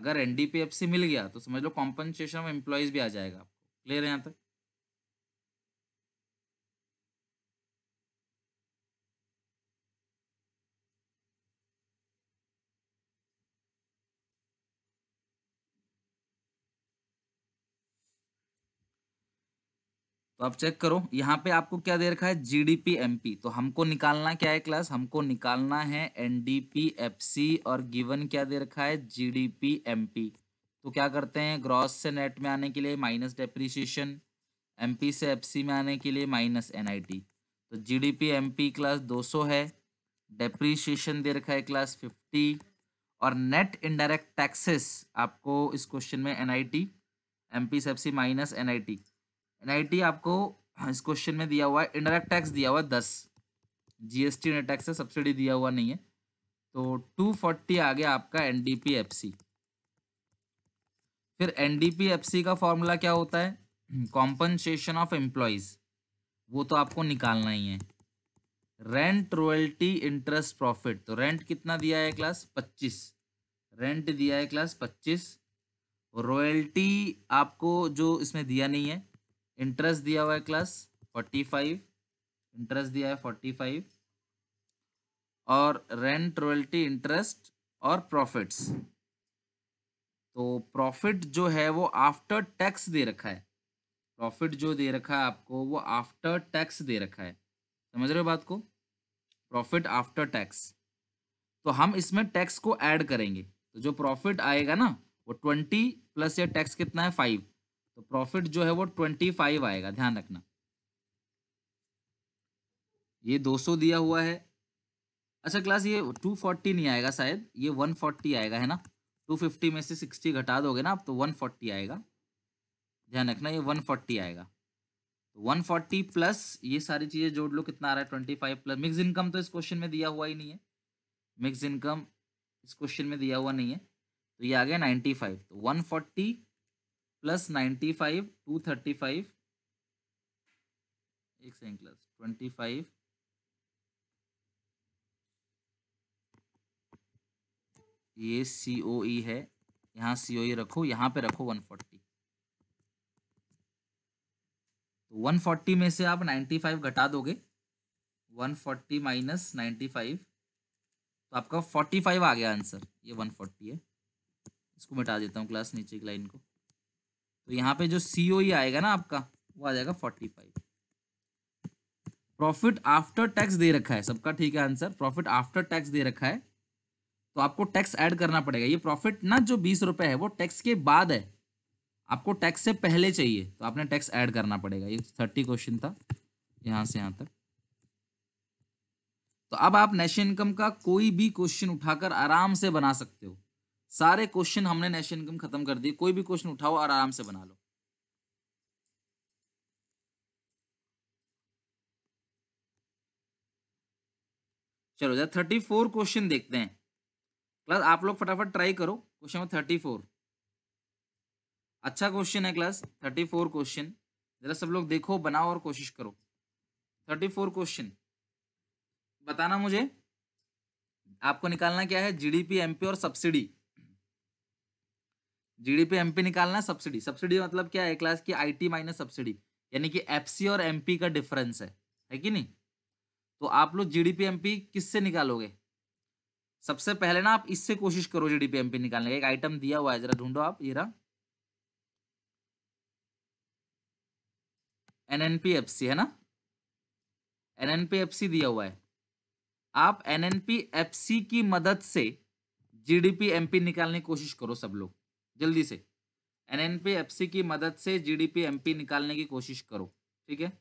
अगर एनडीपीएफसी मिल गया तो समझ लो कॉम्पनसेशन ऑफ एम्प्लॉयज भी आ जाएगा आपको क्लियर है यहाँ तक तो आप चेक करो यहाँ पे आपको क्या दे रखा है जीडीपी एमपी तो हमको निकालना क्या है क्लास हमको निकालना है एनडीपी एफसी और गिवन क्या दे रखा है जीडीपी एमपी तो क्या करते हैं ग्रॉस से नेट में आने के लिए माइनस डेप्रिसिएशन एमपी से एफसी में आने के लिए माइनस एनआईटी तो जीडीपी एमपी क्लास 200 है डेप्रिसिएशन दे रखा है क्लास फिफ्टी और नेट इनडायरेक्ट टैक्सेस आपको इस क्वेश्चन में एम पी से सी माइनस टी एनआईटी आपको हाँ, इस क्वेश्चन में दिया हुआ है इंडायरेक्ट टैक्स दिया हुआ है दस जीएसटी टी टैक्स है सब्सिडी दिया हुआ नहीं है तो टू फोर्टी आ गया आपका एनडीपीएफसी फिर एनडीपीएफसी का फॉर्मूला क्या होता है कॉम्पनसेशन ऑफ एम्प्लॉयज वो तो आपको निकालना ही है रेंट रॉयल्टी इंटरेस्ट प्रॉफिट तो रेंट कितना दिया है क्लास पच्चीस रेंट दिया है क्लास पच्चीस रॉयल्टी आपको जो इसमें दिया नहीं है इंटरेस्ट दिया हुआ है क्लास फोर्टी फाइव इंटरेस्ट दिया है फोर्टी फाइव और रेंट रॉयल्टी इंटरेस्ट और प्रॉफिट्स तो प्रॉफिट जो है वो आफ्टर टैक्स दे रखा है प्रॉफिट जो दे रखा है आपको वो आफ्टर टैक्स दे रखा है समझ रहे हो बात को प्रॉफिट आफ्टर टैक्स तो हम इसमें टैक्स को ऐड करेंगे तो जो प्रॉफिट आएगा ना वो ट्वेंटी प्लस या टैक्स कितना है फाइव तो प्रॉफिट जो है वो ट्वेंटी फाइव आएगा ध्यान रखना ये दो सौ दिया हुआ है अच्छा क्लास ये टू फोर्टी नहीं आएगा शायद ये वन फोर्टी आएगा है ना टू फिफ्टी में से सिक्सटी घटा दोगे ना आप तो वन फोर्टी आएगा ध्यान रखना ये वन फोर्टी आएगा तो वन फोर्टी प्लस ये सारी चीज़ें जोड़ लो कितना आ रहा है twenty five plus mix income तो इस क्वेश्चन में दिया हुआ ही नहीं है मिक्स इनकम इस क्वेश्चन में दिया हुआ नहीं है तो ये आ गया नाइन्टी फाइव तो one forty plus ninety five two thirty five एक सेकेंड प्लस ट्वेंटी फाइव ये सी ओ ई है यहाँ सी ओ ई रखो यहाँ पे रखो वन फोर्टी तो वन फोर्टी में से आप नाइन्टी फाइव घटा दोगे one forty minus ninety five तो आपका फोर्टी फाइव आ गया आंसर ये वन फोर्टी है इसको मिटा देता हूँ क्लास नीचे की लाइन को तो यहाँ पे जो सी ओ e आएगा ना आपका वो आ जाएगा forty five profit after tax दे रखा है सबका ठीक है आंसर प्रॉफिट आफ्टर टैक्स दे रखा है तो आपको टैक्स ऐड करना पड़ेगा ये प्रॉफिट ना जो बीस रुपए है वो टैक्स के बाद है आपको टैक्स से पहले चाहिए तो आपने टैक्स ऐड करना पड़ेगा ये थर्टी क्वेश्चन था यहाँ से यहाँ तक तो अब आप नेशनल इनकम का कोई भी क्वेश्चन उठाकर आराम से बना सकते हो सारे क्वेश्चन हमने नेशनल इनकम खत्म कर दी कोई भी क्वेश्चन उठाओ और आराम से बना लो चलो जरा थर्टी फोर क्वेश्चन देखते हैं क्लास आप लोग फटाफट ट्राई करो क्वेश्चन नंबर थर्टी फोर अच्छा क्वेश्चन है क्लास थर्टी फोर क्वेश्चन जरा सब लोग देखो बनाओ और कोशिश करो थर्टी फोर क्वेश्चन बताना मुझे आपको निकालना क्या है जीडीपी एमपी और सब्सिडी जीडीपी एमपी निकालना है सब्सिडी सब्सिडी मतलब क्या है क्लास की आईटी माइनस सब्सिडी यानी कि एफसी और एमपी का डिफरेंस है है कि नहीं तो आप लोग जीडीपी एमपी किससे निकालोगे सबसे पहले ना आप इससे कोशिश करो जीडीपी एमपी निकालने का एक आइटम दिया हुआ है जरा ढूंढो आप ये रहा सी है ना सी दिया हुआ है आप सी की मदद से जीडीपी एमपी निकालने की कोशिश करो सब लोग जल्दी से N N P F C की मदद से G D P M P निकालने की कोशिश करो ठीक है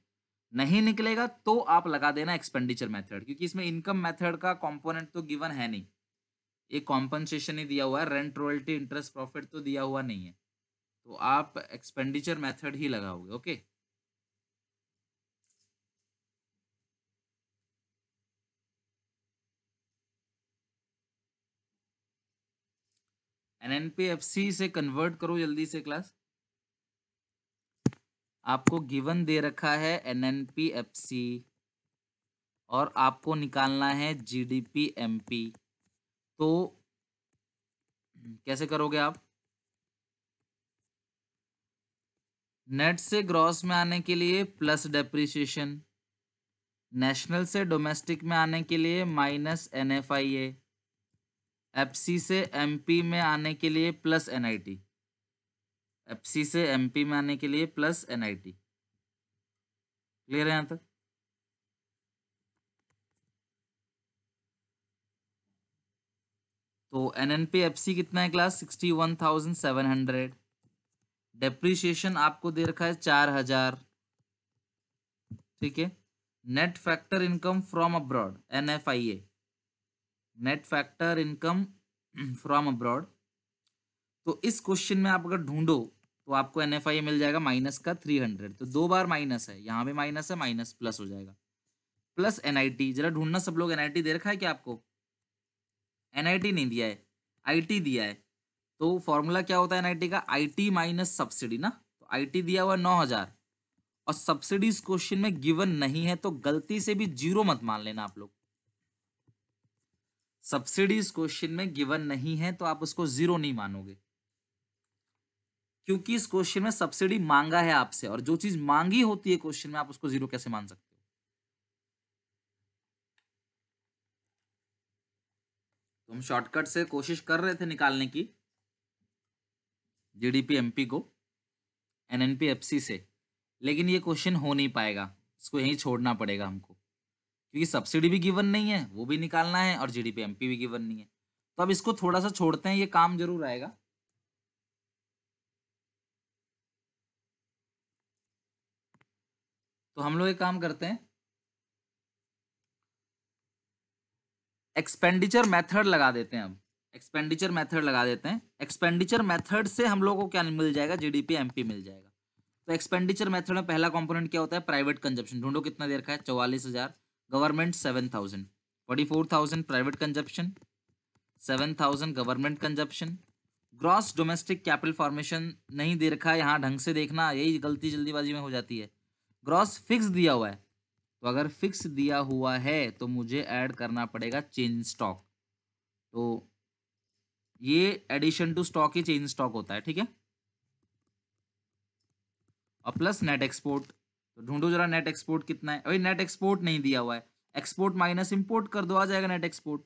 नहीं निकलेगा तो आप लगा देना एक्सपेंडिचर मेथड क्योंकि इसमें इनकम मेथड का कंपोनेंट तो गिवन है नहीं ये कॉम्पनसेशन ही दिया हुआ है रेंट रॉयल्टी इंटरेस्ट प्रॉफिट तो दिया हुआ नहीं है तो आप एक्सपेंडिचर मेथड ही लगाओगे ओके एन से कन्वर्ट करो जल्दी से क्लास आपको गिवन दे रखा है एन और आपको निकालना है G D P M P तो कैसे करोगे आप नेट से ग्रॉस में आने के लिए प्लस डेप्रिसिएशन नेशनल से डोमेस्टिक में आने के लिए minus N F I A FC से एमपी में आने के लिए प्लस एनआईटी एफसी से एमपी में आने के लिए प्लस एनआईटी क्लियर है यहां तक तो N N P F C कितना है class sixty one thousand seven hundred depreciation आपको दे रखा है चार हजार ठीक है net factor income from abroad N F I A net factor income from abroad तो इस क्वेश्चन में आप अगर ढूंढो तो आपको एन एफ आई मिल जाएगा माइनस का थ्री हंड्रेड तो दो बार माइनस है यहाँ पे माइनस है माइनस प्लस हो जाएगा प्लस एन आई टी जरा ढूंढना सब लोग एन आई टी दे रखा है क्या आपको एन आई टी नहीं दिया है आई टी दिया है तो फॉर्मूला क्या होता है एन आई टी का आई टी माइनस सब्सिडी ना तो आई टी दिया हुआ नौ हज़ार और सब्सिडी इस क्वेश्चन में गिवन नहीं है तो गलती से भी जीरो मत मान लेना आप लोग सब्सिडीज क्वेश्चन में गिवन नहीं है तो आप उसको जीरो नहीं मानोगे क्योंकि इस क्वेश्चन में सब्सिडी मांगा है आपसे और जो चीज मांगी होती है क्वेश्चन में आप उसको जीरो कैसे मान सकते हो तो हम शॉर्टकट से कोशिश कर रहे थे निकालने की जीडीपी एमपी को एनएनपी एफसी से लेकिन ये क्वेश्चन हो नहीं पाएगा इसको यहीं छोड़ना पड़ेगा हमको क्योंकि सब्सिडी भी गिवन नहीं है वो भी निकालना है और जीडीपी एमपी भी गिवन नहीं है तो अब इसको थोड़ा सा छोड़ते हैं ये काम जरूर आएगा तो हम लोग एक काम करते हैं एक्सपेंडिचर मेथड लगा देते हैं अब एक्सपेंडिचर मेथड लगा देते हैं एक्सपेंडिचर मेथड से हम लोगों को क्या मिल जाएगा जीडीपी एमपी मिल जाएगा तो एक्सपेंडिचर मेथड में पहला कंपोनेंट क्या होता है प्राइवेट कंजप्शन ढूंढो कितना देर का है चौवालीस हजार government seven thousand forty four thousand private consumption seven thousand government consumption gross domestic capital formation नहीं दे रखा है यहाँ ढंग से देखना यही गलती जल्दीबाजी में हो जाती है ग्रॉस फिक्स दिया हुआ है तो अगर फिक्स दिया हुआ है तो मुझे ऐड करना पड़ेगा चेंज स्टॉक तो ये एडिशन टू स्टॉक ही चेंज स्टॉक होता है ठीक है और प्लस नेट एक्सपोर्ट तो ढूंढो जरा नेट एक्सपोर्ट कितना है अभी नेट एक्सपोर्ट नहीं दिया हुआ है एक्सपोर्ट माइनस इम्पोर्ट कर दो आ जाएगा net export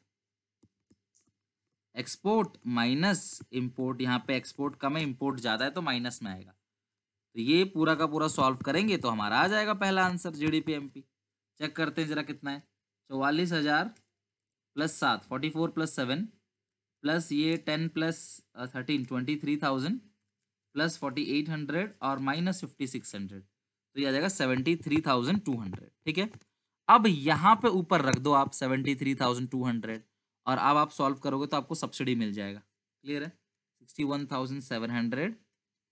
export minus import यहाँ पे एक्सपोर्ट कम है इम्पोर्ट ज़्यादा है तो माइनस में आएगा तो ये पूरा का पूरा सॉल्व करेंगे तो हमारा आ जाएगा पहला answer G D P M P check करते हैं जरा कितना है चौवालीस हज़ार प्लस सात forty four plus seven plus ये ten plus thirteen twenty three thousand plus forty eight hundred और माइनस फिफ्टी सिक्स हंड्रेड तो ये आ जाएगा seventy three thousand two hundred ठीक है अब यहाँ पे ऊपर रख दो आप seventy three thousand two hundred और अब आप सॉल्व करोगे तो आपको सब्सिडी मिल जाएगा क्लियर है sixty one thousand seven hundred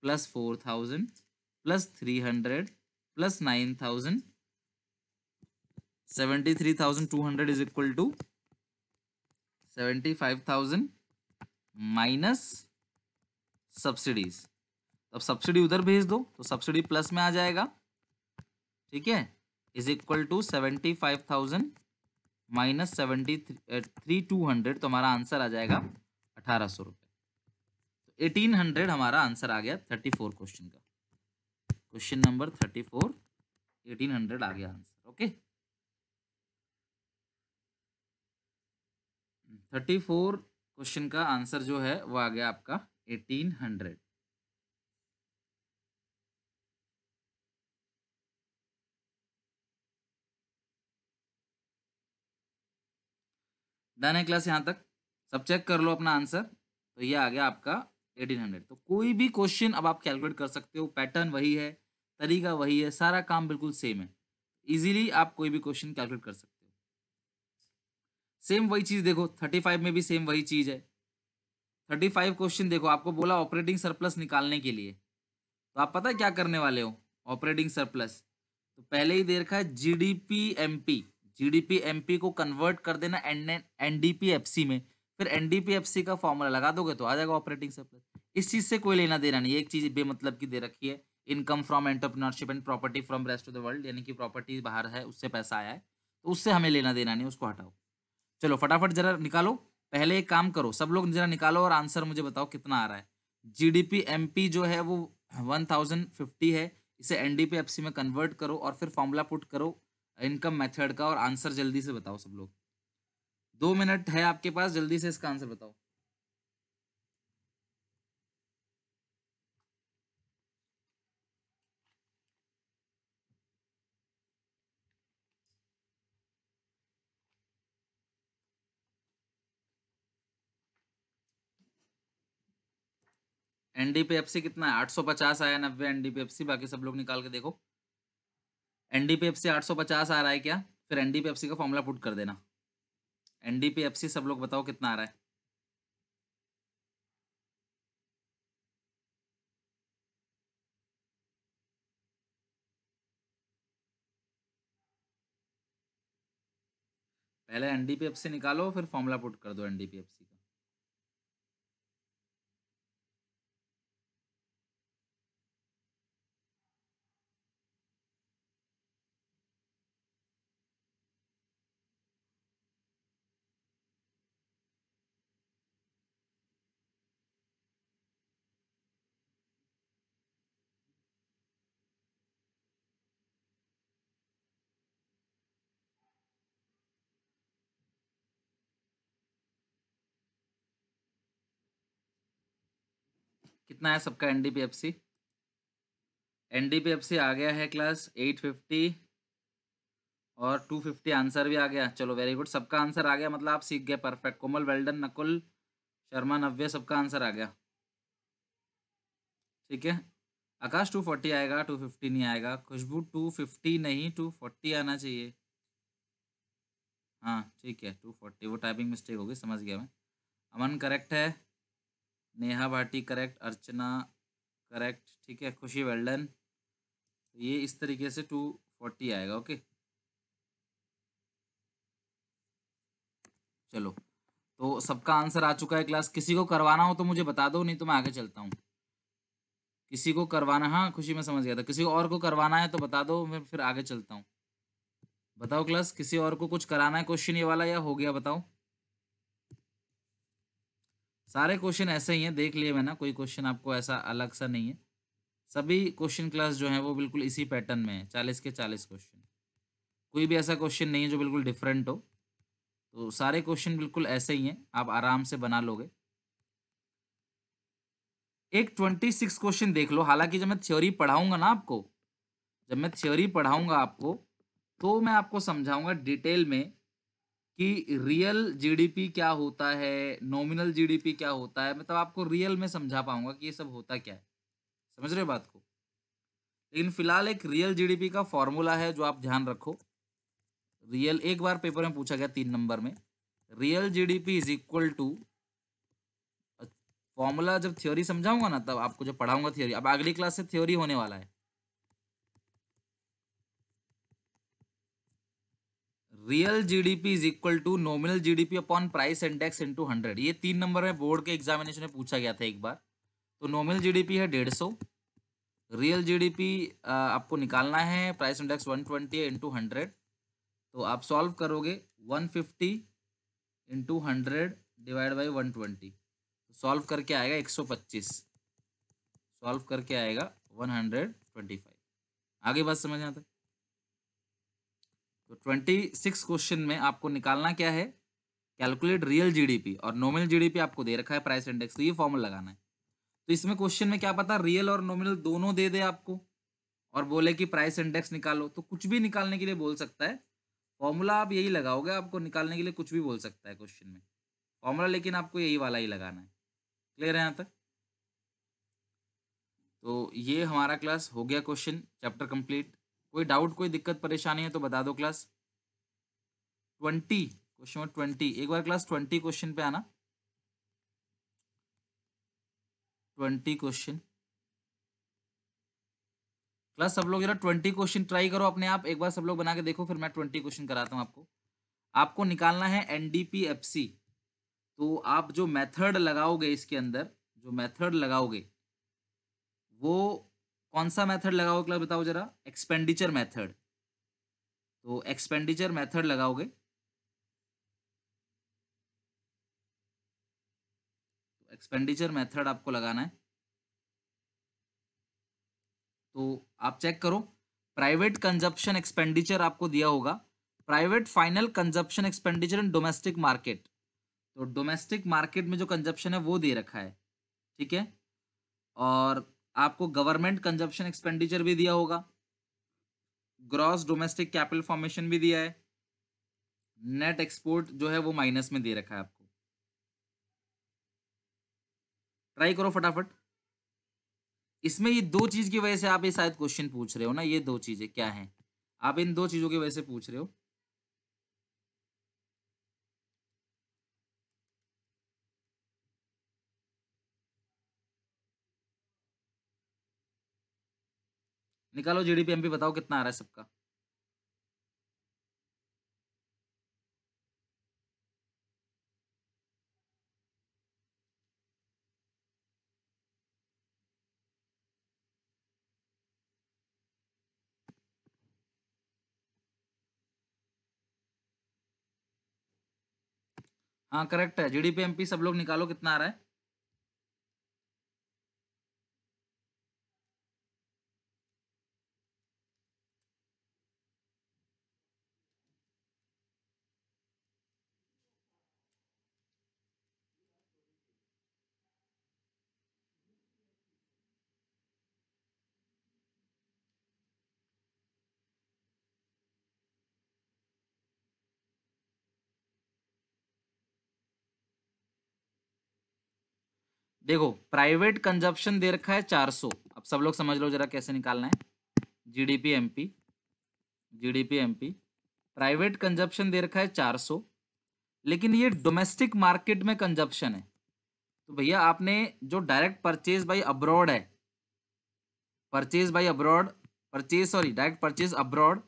plus four thousand plus three hundred plus nine thousand seventy three thousand two hundred is equal to seventy five thousand minus subsidies अब subsidy उधर भेज दो तो सब्सिडी प्लस में आ जाएगा ठीक है is equal to seventy five thousand minus seventy three two hundred तो हमारा आंसर आ जाएगा अठारह सौ रुपये एटीन हंड्रेड हमारा आंसर आ गया थर्टी फोर क्वेश्चन का question number thirty four eighteen hundred आ गया answer okay thirty four question का आंसर जो है वो आ गया आपका एटीन हंड्रेड डन है क्लास यहाँ तक सब चेक कर लो अपना आंसर तो ये आ गया आपका एटीन हंड्रेड तो कोई भी क्वेश्चन अब आप कैलकुलेट कर सकते हो पैटर्न वही है तरीका वही है सारा काम बिल्कुल सेम है इजीली आप कोई भी क्वेश्चन कैलकुलेट कर सकते हो सेम वही चीज़ देखो थर्टी फाइव में भी सेम वही चीज़ है थर्टी फाइव क्वेश्चन देखो आपको बोला ऑपरेटिंग सरप्लस निकालने के लिए तो आप पता क्या करने वाले हो ऑपरेटिंग सरप्लस तो पहले ही दे रखा है G D P M P GDP MP को कन्वर्ट कर देना एनडीपीएफसी में फिर एनडीपीएफसी का फॉर्मूला लगा दोगे तो आ जाएगा ऑपरेटिंग सरप्लस इस चीज से कोई लेना देना नहीं एक चीज बेमतलब की दे रखी है income from entrepreneurship and property from rest of the world यानी कि प्रॉपर्टी बाहर है उससे पैसा आया है तो उससे हमें लेना देना नहीं उसको हटाओ चलो फटाफट जरा निकालो पहले एक काम करो सब लोग जरा निकालो और आंसर मुझे बताओ कितना आ रहा है जीडीपी एमपी जो है वो वन थाउजेंड फिफ्टी है इसे एनडीपीएफसी में कन्वर्ट करो और फिर फॉर्मूला पुट करो इनकम मेथड का और आंसर जल्दी से बताओ सब लोग दो मिनट है आपके पास जल्दी से इसका आंसर बताओ एनडीपीएफसी कितना है 850 आया नब्बे एनडीपीएफसी बाकी सब लोग निकाल के देखो एनडीपीएफसी आठ सौ पचास आ रहा है क्या फिर एनडीपीएफसी का फॉर्मूला पुट कर देना एनडीपीएफसी सब लोग बताओ कितना आ रहा है पहले एनडीपीएफसी निकालो फिर फॉर्मूला पुट कर दो एनडीपीएफसी का कितना है सबका एन डी आ गया है क्लास एट फिफ्टी और टू फिफ्टी आंसर भी आ गया चलो वेरी गुड सबका आंसर आ गया मतलब आप सीख गए परफेक्ट कोमल वेल्डन नकुल शर्मा नव्य सबका आंसर आ गया ठीक है आकाश टू फोर्टी आएगा टू फिफ्टी नहीं आएगा खुशबू टू फिफ्टी नहीं टू फोर्टी आना चाहिए हाँ ठीक है टू फोर्टी वो टाइपिंग मिस्टेक होगी समझ गया मैं अमन करेक्ट है नेहा भाटी करेक्ट अर्चना करेक्ट ठीक है खुशी वेल्डन तो ये इस तरीके से टू फोर्टी आएगा ओके चलो तो सबका आंसर आ चुका है क्लास किसी को करवाना हो तो मुझे बता दो नहीं तो मैं आगे चलता हूँ किसी को करवाना हाँ खुशी में समझ गया था किसी और को करवाना है तो बता दो मैं फिर आगे चलता हूँ बताओ क्लास किसी और को कुछ कराना है क्वेश्चन ये वाला या हो गया बताओ सारे क्वेश्चन ऐसे ही हैं देख लिए मैं ना कोई क्वेश्चन आपको ऐसा अलग सा नहीं है सभी क्वेश्चन क्लास जो है वो बिल्कुल इसी पैटर्न में है चालीस के चालीस क्वेश्चन कोई भी ऐसा क्वेश्चन नहीं है जो बिल्कुल डिफरेंट हो तो सारे क्वेश्चन बिल्कुल ऐसे ही हैं आप आराम से बना लोगे एक ट्वेंटी सिक्स क्वेश्चन देख लो हालांकि जब मैं थ्योरी पढ़ाऊंगा ना आपको जब मैं थ्योरी पढ़ाऊंगा आपको तो मैं आपको समझाऊंगा डिटेल में कि रियल जीडीपी क्या होता है नॉमिनल जीडीपी क्या होता है मतलब आपको रियल में समझा पाऊंगा कि ये सब होता क्या है समझ रहे हो बात को लेकिन फिलहाल एक रियल जीडीपी का फॉर्मूला है जो आप ध्यान रखो रियल एक बार पेपर में पूछा गया तीन नंबर में real GDP is equal to formula जब थ्योरी समझाऊंगा ना तब आपको जब पढ़ाऊंगा थ्योरी अब अगली क्लास से थ्योरी होने वाला है real GDP is equal to nominal GDP upon price index into hundred ये तीन नंबर में बोर्ड के एग्जामिनेशन में पूछा गया था एक बार तो नॉमिनल जीडीपी है डेढ़ सौ रियल जीडीपी आपको निकालना है price index one twenty into hundred तो आप सॉल्व करोगे one fifty into hundred divide by one twenty solve करके आएगा एक सौ पच्चीस सॉल्व करके आएगा वन हंड्रेड ट्वेंटी फाइव आगे बात समझ आता है तो ट्वेंटी सिक्स क्वेश्चन में आपको निकालना क्या है कैलकुलेट रियल जीडीपी और नॉमिनल जीडीपी आपको दे रखा है प्राइस इंडेक्स तो ये फॉर्मल लगाना है तो इसमें क्वेश्चन में क्या पता रियल और नॉमिनल दोनों दे दे आपको और बोले कि प्राइस इंडेक्स निकालो तो कुछ भी निकालने के लिए बोल सकता है फॉर्मूला आप यही लगाओगे आपको निकालने के लिए कुछ भी बोल सकता है क्वेश्चन में फॉर्मूला लेकिन आपको यही वाला ही लगाना है क्लियर है यहाँ तक तो ये हमारा क्लास हो गया क्वेश्चन चैप्टर कंप्लीट कोई डाउट कोई दिक्कत परेशानी है तो बता दो class twenty question number twenty एक बार क्लास ट्वेंटी क्वेश्चन पे आना ट्वेंटी क्वेश्चन क्लास सब लोग जरा ट्वेंटी क्वेश्चन ट्राई करो अपने आप एक बार सब लोग बना के देखो फिर मैं ट्वेंटी क्वेश्चन कराता हूँ आपको आपको निकालना है एन तो आप जो मेथड लगाओगे इसके अंदर जो मेथड लगाओगे वो कौन सा मेथड लगाओ क्लब बताओ जरा एक्सपेंडिचर मेथड तो एक्सपेंडिचर मेथड लगाओगे एक्सपेंडिचर मेथड आपको लगाना है तो आप चेक करो प्राइवेट कंजप्शन एक्सपेंडिचर आपको दिया होगा private final consumption expenditure in domestic market तो डोमेस्टिक मार्केट में जो कंजप्शन है वो दे रखा है ठीक है और आपको गवर्नमेंट कंजप्शन एक्सपेंडिचर भी दिया होगा ग्रॉस डोमेस्टिक कैपिटल फॉर्मेशन भी दिया है नेट एक्सपोर्ट जो है वो माइनस में दे रखा है आपको ट्राई करो फटाफट इसमें ये दो चीज की वजह से आप ये शायद क्वेश्चन पूछ रहे हो ना ये दो चीजें क्या है आप इन दो चीजों की वजह से पूछ रहे हो निकालो जीडीपी एमपी बताओ कितना आ रहा है सबका हाँ करेक्ट है जीडीपी एमपी सब लोग निकालो कितना आ रहा है देखो प्राइवेट कंजप्शन दे रखा है 400 अब सब लोग समझ लो जरा कैसे निकालना है GDP MP GDP MP private consumption दे रखा है 400 लेकिन ये डोमेस्टिक मार्केट में कंजप्शन है तो भैया आपने जो डायरेक्ट परचेज बाई अब्रॉड है purchase by abroad purchase sorry direct purchase abroad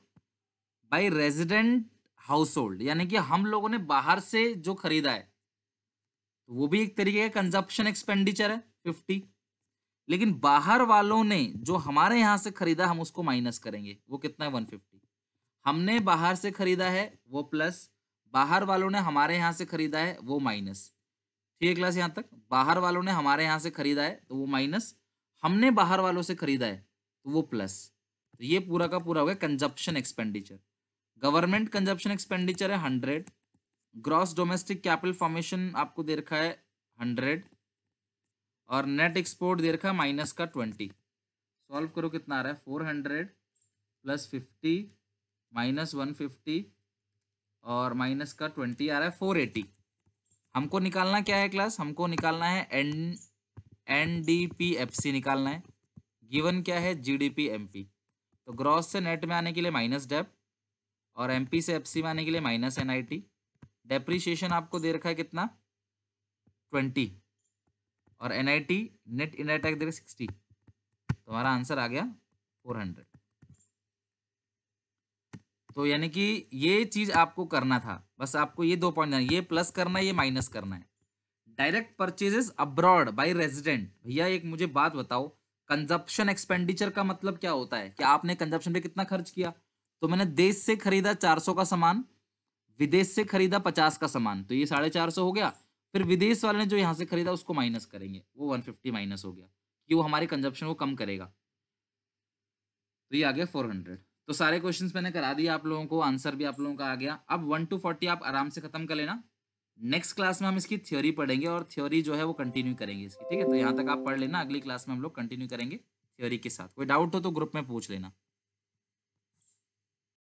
by resident household यानी कि हम लोगों ने बाहर से जो खरीदा है तो वो भी एक तरीके का कंजप्शन एक्सपेंडिचर है फिफ्टी लेकिन बाहर वालों ने जो हमारे यहाँ से खरीदा हम उसको माइनस करेंगे वो कितना है वन फिफ्टी हमने बाहर से खरीदा है वो प्लस बाहर वालों ने हमारे यहाँ से खरीदा है वो माइनस ठीक है क्लास यहाँ तक बाहर वालों ने हमारे यहाँ से खरीदा है तो वो माइनस हमने बाहर वालों से खरीदा है तो वो प्लस तो ये पूरा का पूरा हो गया consumption expenditure government consumption expenditure है hundred gross domestic capital formation आपको दे रखा है हंड्रेड और नेट एक्सपोर्ट दे रखा है माइनस का ट्वेंटी सॉल्व करो कितना आ रहा है four hundred plus fifty minus one fifty और माइनस का ट्वेंटी आ रहा है फोर एटी हमको निकालना क्या है क्लास हमको निकालना है N N D P F C निकालना है गिवन क्या है G D P M P तो ग्रॉस से नेट में आने के लिए माइनस डेप और एम पी से एफ सी में आने के लिए minus N I T depreciation आपको दे रखा है कितना ट्वेंटी और N I T net in I tax दे रहे सिक्सटी तो हमारा आंसर आ गया फोर हंड्रेड तो यानी कि ये चीज़ आपको करना था बस आपको ये दो पॉइंट ये प्लस करना है ये माइनस करना है direct purchases abroad by resident भैया एक मुझे बात बताओ कंजप्शन एक्सपेंडिचर का मतलब क्या होता है कि आपने कंजप्शन पे कितना खर्च किया तो मैंने देश से खरीदा 400 का सामान विदेश से खरीदा पचास का सामान तो ये साढ़े चार सौ हो गया फिर विदेश वाले ने जो यहाँ से खरीदा उसको माइनस करेंगे वो वन फिफ्टी माइनस हो गया कि वो हमारे कंजप्शन को कम करेगा तो ये आ गया फोर हंड्रेड तो सारे क्वेश्चंस मैंने करा दिए आप लोगों को आंसर भी आप लोगों का आ गया अब वन टू फोर्टी आप आराम से खत्म कर लेना नेक्स्ट क्लास में हम इसकी थ्योरी पढ़ेंगे और थ्योरी जो है वो कंटिन्यू करेंगे इसकी ठीक है तो यहाँ तक आप पढ़ लेना अगली क्लास में हम लोग कंटिन्यू करेंगे थ्योरी के साथ कोई डाउट हो तो ग्रुप में पूछ लेना